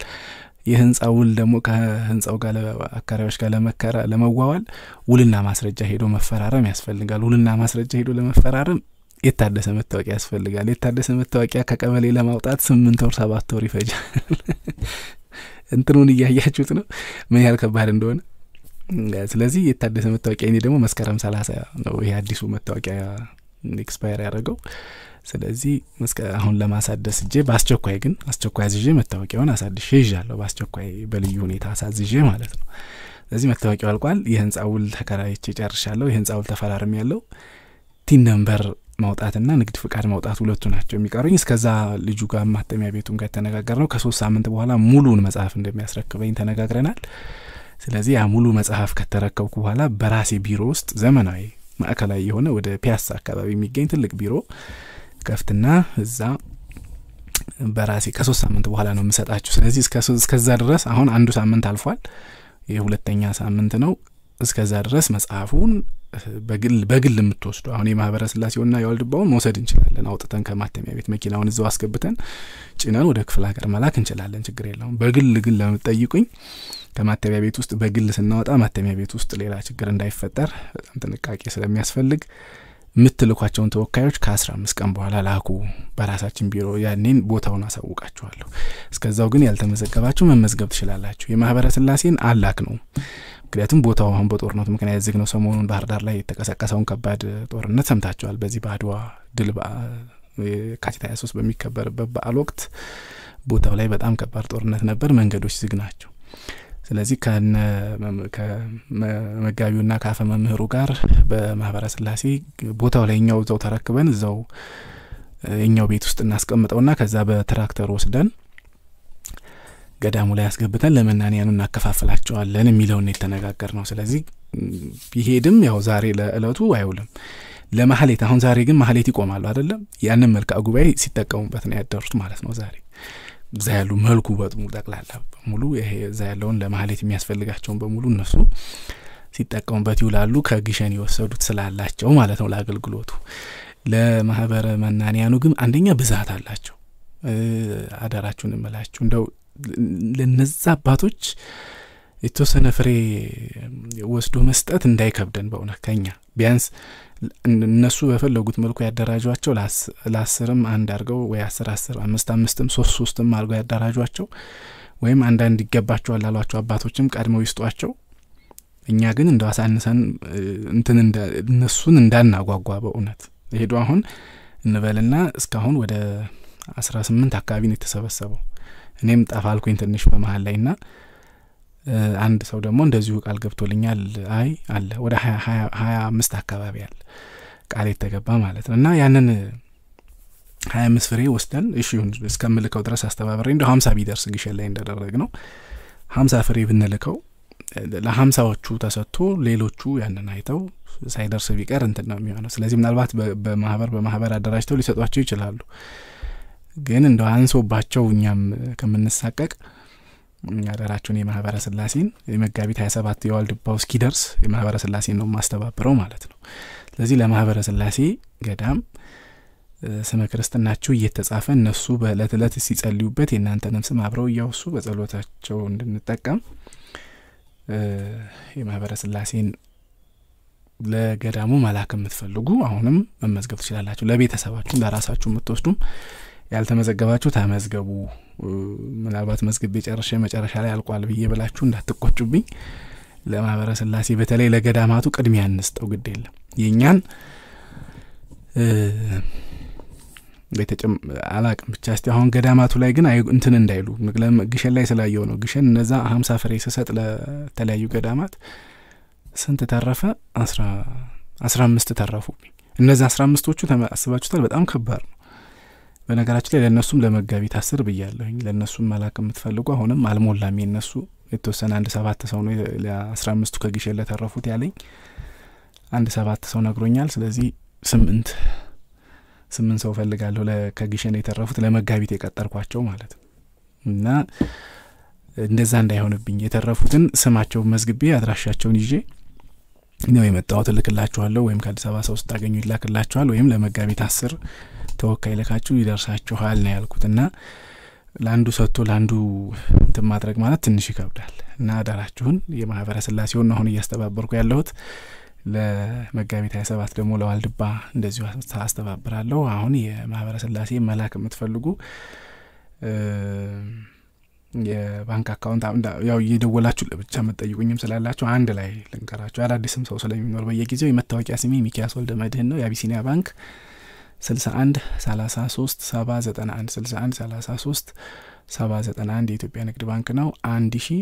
የህንፃ ውል ደግሞ ከህንፃው ጋር አካሪዎች ጋር ለመከራ ለመዋዋል ውልና ማስረጃ ሄዶ መፈራረም ያስፈልጋል። ውልና ማስረጃ ሄዶ ለመፈራረም የታደሰ መታወቂያ ያስፈልጋል። የታደሰ መታወቂያ ከቀበሌ ለማውጣት ስምንት ወር ሰባት ወር ይፈጃል። እንትኑን እያያችሁት ነው ምን ያህል ከባድ እንደሆነ። ስለዚህ የታደሰ መታወቂያ እኔ ደግሞ መስከረም ሰላሳ ነው ይሄ አዲሱ መታወቂያ ኤክስፓየር ያደረገው ስለዚህ አሁን ለማሳደስ እጄ በአስቸኳይ ግን አስቸኳይ አዝዤ መታወቂያውን አሳድሼ ይዣለሁ በአስቸኳይ በልዩ ሁኔታ አሳዝዤ ማለት ነው ስለዚህ መታወቂያው አልቋል የህንፃ ውል ተከራይቼ ጨርሻለሁ የህንፃ ውል ተፈራርም ያለው ቲን ነንበር ማውጣትና ንግድ ፍቃድ ማውጣት ሁለቱ ናቸው የሚቀሩኝ እስከዛ ልጁ ጋር ማተሚያ ቤቱን ጋር ተነጋገር ነው ከሶስት ሳምንት በኋላ ሙሉን መጽሐፍ እንደሚያስረክበኝ ተነጋግረናል ስለዚህ ያ ሙሉ መጽሐፍ ከተረከብኩ በኋላ በራሴ ቢሮ ውስጥ ዘመናዊ ማዕከላዊ የሆነ ወደ ፒያሳ አካባቢ የሚገኝ ትልቅ ቢሮ ከፍትና እዛ በራሴ ከሶስት ሳምንት በኋላ ነው የምሰጣችሁ። ስለዚህ እስከዛ ድረስ አሁን አንዱ ሳምንት አልፏል። የሁለተኛ ሁለተኛ ሳምንት ነው። እስከዛ ድረስ መጽሐፉን በግል በግል የምትወስዱ አሁን የማህበረ ስላሴውና የዋልድባውን መውሰድ እንችላለን። አውጥተን ከማተሚያ ቤት መኪናውን እዛው አስገብተን ጭነን ወደ ክፍል ሀገር መላክ እንችላለን። ችግር የለውም። በግል ግን ለምጠይቁኝ ከማተሚያ ቤት ውስጥ በግል ስናወጣ ማተሚያ ቤት ውስጥ ሌላ ችግር እንዳይፈጠር በጣም ጥንቃቄ ስለሚያስፈልግ የምትልኳቸውን ተወካዮች ከአስራ አምስት ቀን በኋላ ላኩ በራሳችን ቢሮ ያኔን ቦታውን አሳውቃችኋለሁ። እስከዛው ግን ያልተመዘገባችሁ መመዝገብ ትችላላችሁ። የማህበረ ስላሴን አላክ ነው። ምክንያቱም ቦታው አሁን በጦርነቱ ምክንያት ዝግ ነው። ሰሞኑን ባህር ዳር ላይ የተቀሰቀሰውን ከባድ ጦርነት ሰምታችኋል። በዚህ በአድዋ ድል የካቲት 23 በሚከበርበት በዓል ወቅት ቦታው ላይ በጣም ከባድ ጦርነት ነበር። መንገዶች ዝግ ናቸው። ስለዚህ ና ከአፈ መምህሩ ጋር በማህበረ ስላሴ ቦታው ላይ እኛው እዛው ተረክበን እዛው የኛው ቤት ውስጥ ና ከዛ በትራክተር ወስደን ገዳሙ ላይ ያስገብተን ለመናንያኑ እናከፋፍላቸዋለን የሚለውን የተነጋገር ነው። ስለዚህ ቢሄድም ያው ዛሬ ለእለቱ አይውልም ለማህሌት አሁን ዛሬ ግን ማህሌት ይቆማሉ አይደለም። ያንን መልክዓ ጉባኤ ሲጠቀሙበት ነው ያደሩት ማለት ነው። ዛሬ እዛ ያሉ መልኩ በጥሙ ጠቅላላ ሙሉ ይሄ እዛ ያለውን ለማህሌት የሚያስፈልጋቸውን በሙሉ እነሱ ሲጠቀሙበት ይውላሉ። ከግሸን የወሰዱት ስላላቸው ማለት ነው ለአገልግሎቱ። ለማህበረ መናንያኑ ግን አንደኛ ብዛት አላቸው። አደራችሁን እንመላችሁ እንደው ለነዛ አባቶች የተወሰነ ፍሬ ወስዶ መስጠት እንዳይከብደን በእውነት ከኛ ቢያንስ እነሱ በፈለጉት መልኩ ያደራጇቸው ለአስርም አንድ አድርገው ወይ አስር አስር አምስት አምስትም ሶስት ሶስትም አድርገው ያደራጇቸው ወይም አንዳንድ ይገባቸዋል ላሏቸው አባቶችም ቀድመው ይስጧቸው። እኛ ግን እንደ አሳንሰን እንትን እነሱን እንዳናጓጓ በእውነት ሄዱ አሁን እንበልና እስካሁን ወደ አስራ ስምንት አካባቢ ነው የተሰበሰበው። እኔም ጠፋልኩኝ ትንሽ በመሀል ላይ ና አንድ ሰው ደግሞ እንደዚሁ ቃል ገብቶልኛል። አይ አለ ወደ ሀያ አምስት አካባቢ አለ ቃል የተገባ ማለት ነው እና ያንን ሀያ አምስት ፍሬ ወስደን እሺ እስከምልከው ድረስ አስተባብሬ እንደ ሀምሳ ቢደርስ ግሸን ላይ እንዳደረግ ነው ሀምሳ ፍሬ ብንልከው ለሀምሳዎቹ ተሰጥቶ ሌሎቹ ያንን አይተው ሳይደርስ ቢቀር እንትን ነው የሚሆነው። ስለዚህ ምናልባት በማህበር በማህበር አደራጅተው ሊሰጧቸው ይችላሉ። ግን እንደ አንሶባቸው እኛም ከምንሳቀቅ ያደራችሁን የማህበረ ስላሴን የመጋቢት ሀያ ሰባት የዋልድባው እስኪደርስ የማህበረ ስላሴን ነው ማስተባብረው ማለት ነው። ስለዚህ ለማህበረ ስላሴ ገዳም ስመ ክርስትናቸው እየተጻፈ እነሱ በእለት እለት ሲጸልዩበት የእናንተንም ስም አብረው እያወሱ በጸሎታቸው እንድንጠቀም የማህበረ ስላሴን ለገዳሙ መላክ የምትፈልጉ አሁንም መመዝገብ ትችላላችሁ። ለቤተሰባችሁ ለራሳችሁ የምትወስዱም ያልተመዘገባችሁ ተመዝገቡ። ምናልባት መዝግቤ ጨርሼ መጨረሻ ላይ አልቋል ብዬ ብላችሁ እንዳትቆጩብኝ። ለማህበረ ስላሴ በተለይ ለገዳማቱ ቅድሚያ እንስጠው። ግድ የለም የእኛን አላቅም ብቻ ስቲ አሁን ገዳማቱ ላይ ግን እንትን እንዳይሉ ግሸን ላይ ስላየው ነው። ግሸን እነዛ ሀምሳ ፍሬ ስሰጥ ለተለያዩ ገዳማት ስንት ተረፈ? አስራ አምስት ተረፉ እነዚህ አስራ አምስቶቹ አስባችሁታል? በጣም ከባድ ነው። በነገራችን ላይ ለእነሱም ለመጋቢት አስር ብያለሁኝ። ለእነሱም መላክ የምትፈልጉ አሁንም አልሞላም። የነሱ የተወሰነ አንድ ሰባት ሰው ነው ለአስራ አምስቱ ከግሸን ለተረፉት ያለኝ አንድ ሰባት ሰው ነግሮኛል። ስለዚህ ስምንት ስምንት ሰው ፈልጋለሁ ከግሸን የተረፉት ለመጋቢት የቀጠርኳቸው ማለት ነው እና እንደዛ እንዳይሆንብኝ የተረፉትን ስማቸውን መዝግቤ አድራሻቸውን ይዤ ነው የመጣሁት እልክላችኋለሁ ወይም ከአዲስ አበባ ሰው ስታገኙ ይላክላችኋል ወይም ለመጋቢት አስር ተወካይ ልካችሁ ይደርሳችኋል ነው ያልኩት እና ለአንዱ ሰጥቶ ለአንዱ እንትን ማድረግ ማለት ትንሽ ይከብዳል እና አዳራችሁን የማህበረ ስላሴውን አሁን እያስተባበርኩ ያለሁት ለመጋቢት 27 ደግሞ ለዋልድባ እንደዚሁ አስተባብራለሁ። አሁን የማህበረ ስላሴ መላክ የምትፈልጉ የባንክ አካውንት ያው እየደወላችሁ ለብቻ መጠይቁኝም ስላላችሁ አንድ ላይ ልንገራችሁ። አዳዲስም ሰው ስለሚኖር በየጊዜው የመታወቂያ ስሜ ሚኪያስ ወልደ መድህን ነው። የአቢሲኒያ ባንክ 61 33 791 61 33 791 የኢትዮጵያ ንግድ ባንክ ነው ሺህ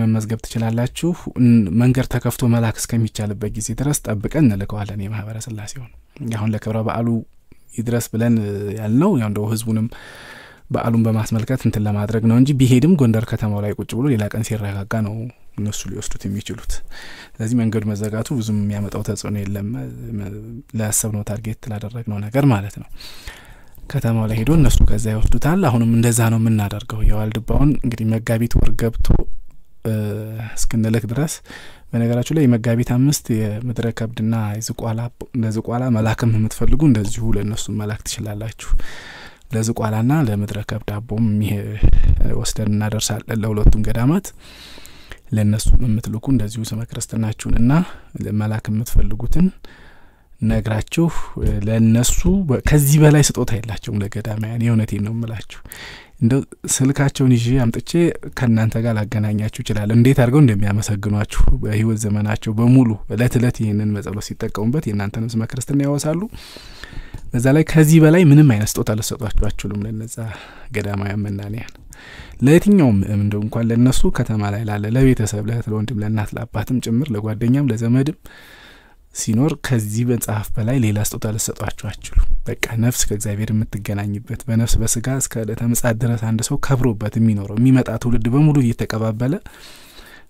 መመዝገብ ትችላላችሁ። መንገድ ተከፍቶ መላክ እስከሚቻልበት ጊዜ ድረስ ጠብቀን እንልከዋለን። የማህበረ ስላሴ አሁን ለክብረ በዓሉ ይድረስ ብለን ያልነው ያው እንደው ህዝቡንም በዓሉን በማስመልከት እንትን ለማድረግ ነው እንጂ ቢሄድም ጎንደር ከተማው ላይ ቁጭ ብሎ ሌላ ቀን ሲረጋጋ ነው እነሱ ሊወስዱት የሚችሉት። ስለዚህ መንገዱ መዘጋቱ ብዙም የሚያመጣው ተጽዕኖ የለም፣ ላያሰብነው ታርጌት ላደረግነው ነገር ማለት ነው። ከተማው ላይ ሄዶ እነሱ ከዛ ይወስዱታል። አሁንም እንደዛ ነው የምናደርገው። የዋልድባውን እንግዲህ መጋቢት ወር ገብቶ እስክንልክ ድረስ በነገራችሁ ላይ የመጋቢት አምስት የምድረ ከብድና ለዝቋላ መላክም የምትፈልጉ እንደዚሁ ለእነሱ መላክ ትችላላችሁ። ለዝቋላና ለምድረ ከብድ አቦም ወስደን እናደርሳለን ለሁለቱም ገዳማት። ለእነሱ የምትልኩ እንደዚሁ ስመ ክርስትናችሁን እና መላክ የምትፈልጉትን ነግራችሁ ለእነሱ ከዚህ በላይ ስጦታ የላቸውም ለገዳማያን። የእውነቴን ነው ምላችሁ። እንደ ስልካቸውን ይዤ አምጥቼ ከእናንተ ጋር ላገናኛችሁ ይችላል። እንዴት አድርገው እንደሚያመሰግኗችሁ በህይወት ዘመናቸው በሙሉ እለት እለት ይህንን መጸሎት ሲጠቀሙበት የእናንተንም ስመ ክርስትና ያወሳሉ። በዛ ላይ ከዚህ በላይ ምንም አይነት ስጦታ ልሰጧችሁ አችሉም። ለነዛ ገዳማውያን መናንያን ለየትኛውም ምእምንደ እንኳን ለእነሱ ከተማ ላይ ላለ ለቤተሰብ፣ ለእህት፣ ለወንድም፣ ለእናት፣ ለአባትም ጭምር ለጓደኛም ለዘመድም ሲኖር ከዚህ መጽሐፍ በላይ ሌላ ስጦታ ልሰጧችሁ አችሉ። በቃ ነፍስ ከእግዚአብሔር የምትገናኝበት በነፍስ በስጋ እስከ ዕለተ ምጽአት ድረስ አንድ ሰው ከብሮበት የሚኖረው የሚመጣ ትውልድ በሙሉ እየተቀባበለ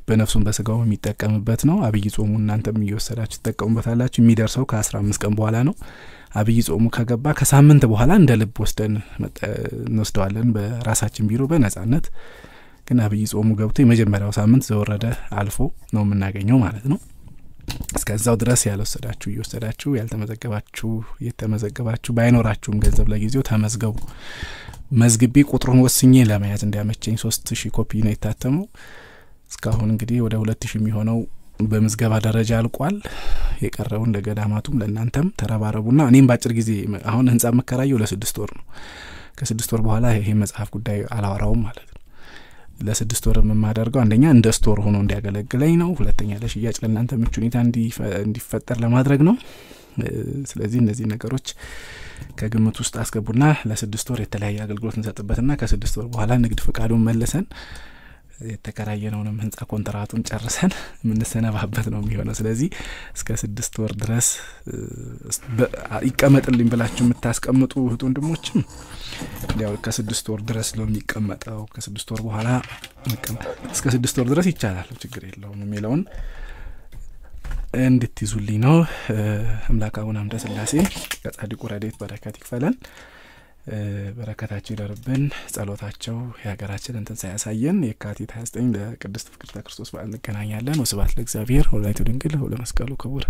በነፍሱን በስጋው የሚጠቀምበት ነው። አብይ ጾሙ እናንተም እየወሰዳችሁ ትጠቀሙበታላችሁ። የሚደርሰው ከአስራ አምስት ቀን በኋላ ነው። አብይ ጾሙ ከገባ ከሳምንት በኋላ እንደ ልብ ወስደን እንወስደዋለን በራሳችን ቢሮ በነጻነት። ግን አብይ ጾሙ ገብቶ የመጀመሪያው ሳምንት ዘወረደ አልፎ ነው የምናገኘው ማለት ነው። እስከዛው ድረስ ያልወሰዳችሁ እየወሰዳችሁ ያልተመዘገባችሁ የተመዘገባችሁ ባይኖራችሁም ገንዘብ ለጊዜው ተመዝገቡ። መዝግቤ ቁጥሩን ወስኜ ለመያዝ እንዲያመቸኝ ሶስት ሺህ ኮፒ ነው የታተመው። እስካሁን እንግዲህ ወደ ሁለት ሺህ የሚሆነው በምዝገባ ደረጃ አልቋል። የቀረውን ለገዳማቱም ለእናንተም ተረባረቡና እኔም በአጭር ጊዜ አሁን ህንጻ መከራየው ለስድስት ወር ነው። ከስድስት ወር በኋላ ይሄ መጽሐፍ ጉዳይ አላወራውም ማለት ነው። ለስድስት ወር የምማደርገው አንደኛ እንደ ስቶር ሆኖ እንዲያገለግለኝ ነው። ሁለተኛ ለሽያጭ ለእናንተ ምቹ ሁኔታ እንዲፈጠር ለማድረግ ነው። ስለዚህ እነዚህ ነገሮች ከግምት ውስጥ አስገቡና ለስድስት ወር የተለያየ አገልግሎት እንሰጥበትና ከስድስት ወር በኋላ ንግድ ፈቃዱን መልሰን የተከራየነውንም ህንጻ ኮንትራቱን ጨርሰን የምንሰነባበት ነው የሚሆነው። ስለዚህ እስከ ስድስት ወር ድረስ ይቀመጥልኝ ብላችሁ የምታስቀምጡ እህት ወንድሞችም ያው ከስድስት ወር ድረስ ነው የሚቀመጠው። ከስድስት ወር በኋላ እስከ ስድስት ወር ድረስ ይቻላል፣ ችግር የለውም የሚለውን እንድትይዙልኝ ነው። አምላከ አቡነ አምደ ስላሴ ከጻድቁ ረድኤት በረከት ይክፈለን። በረከታቸው ይደርብን። ጸሎታቸው የሀገራችንን እንትን ያሳየን። የካቲት 29 ለቅድስት ፍቅርተ ክርስቶስ በዓል እንገናኛለን። ወስብሐት ለእግዚአብሔር ወለወላዲቱ ድንግል ወለመስቀሉ ክቡር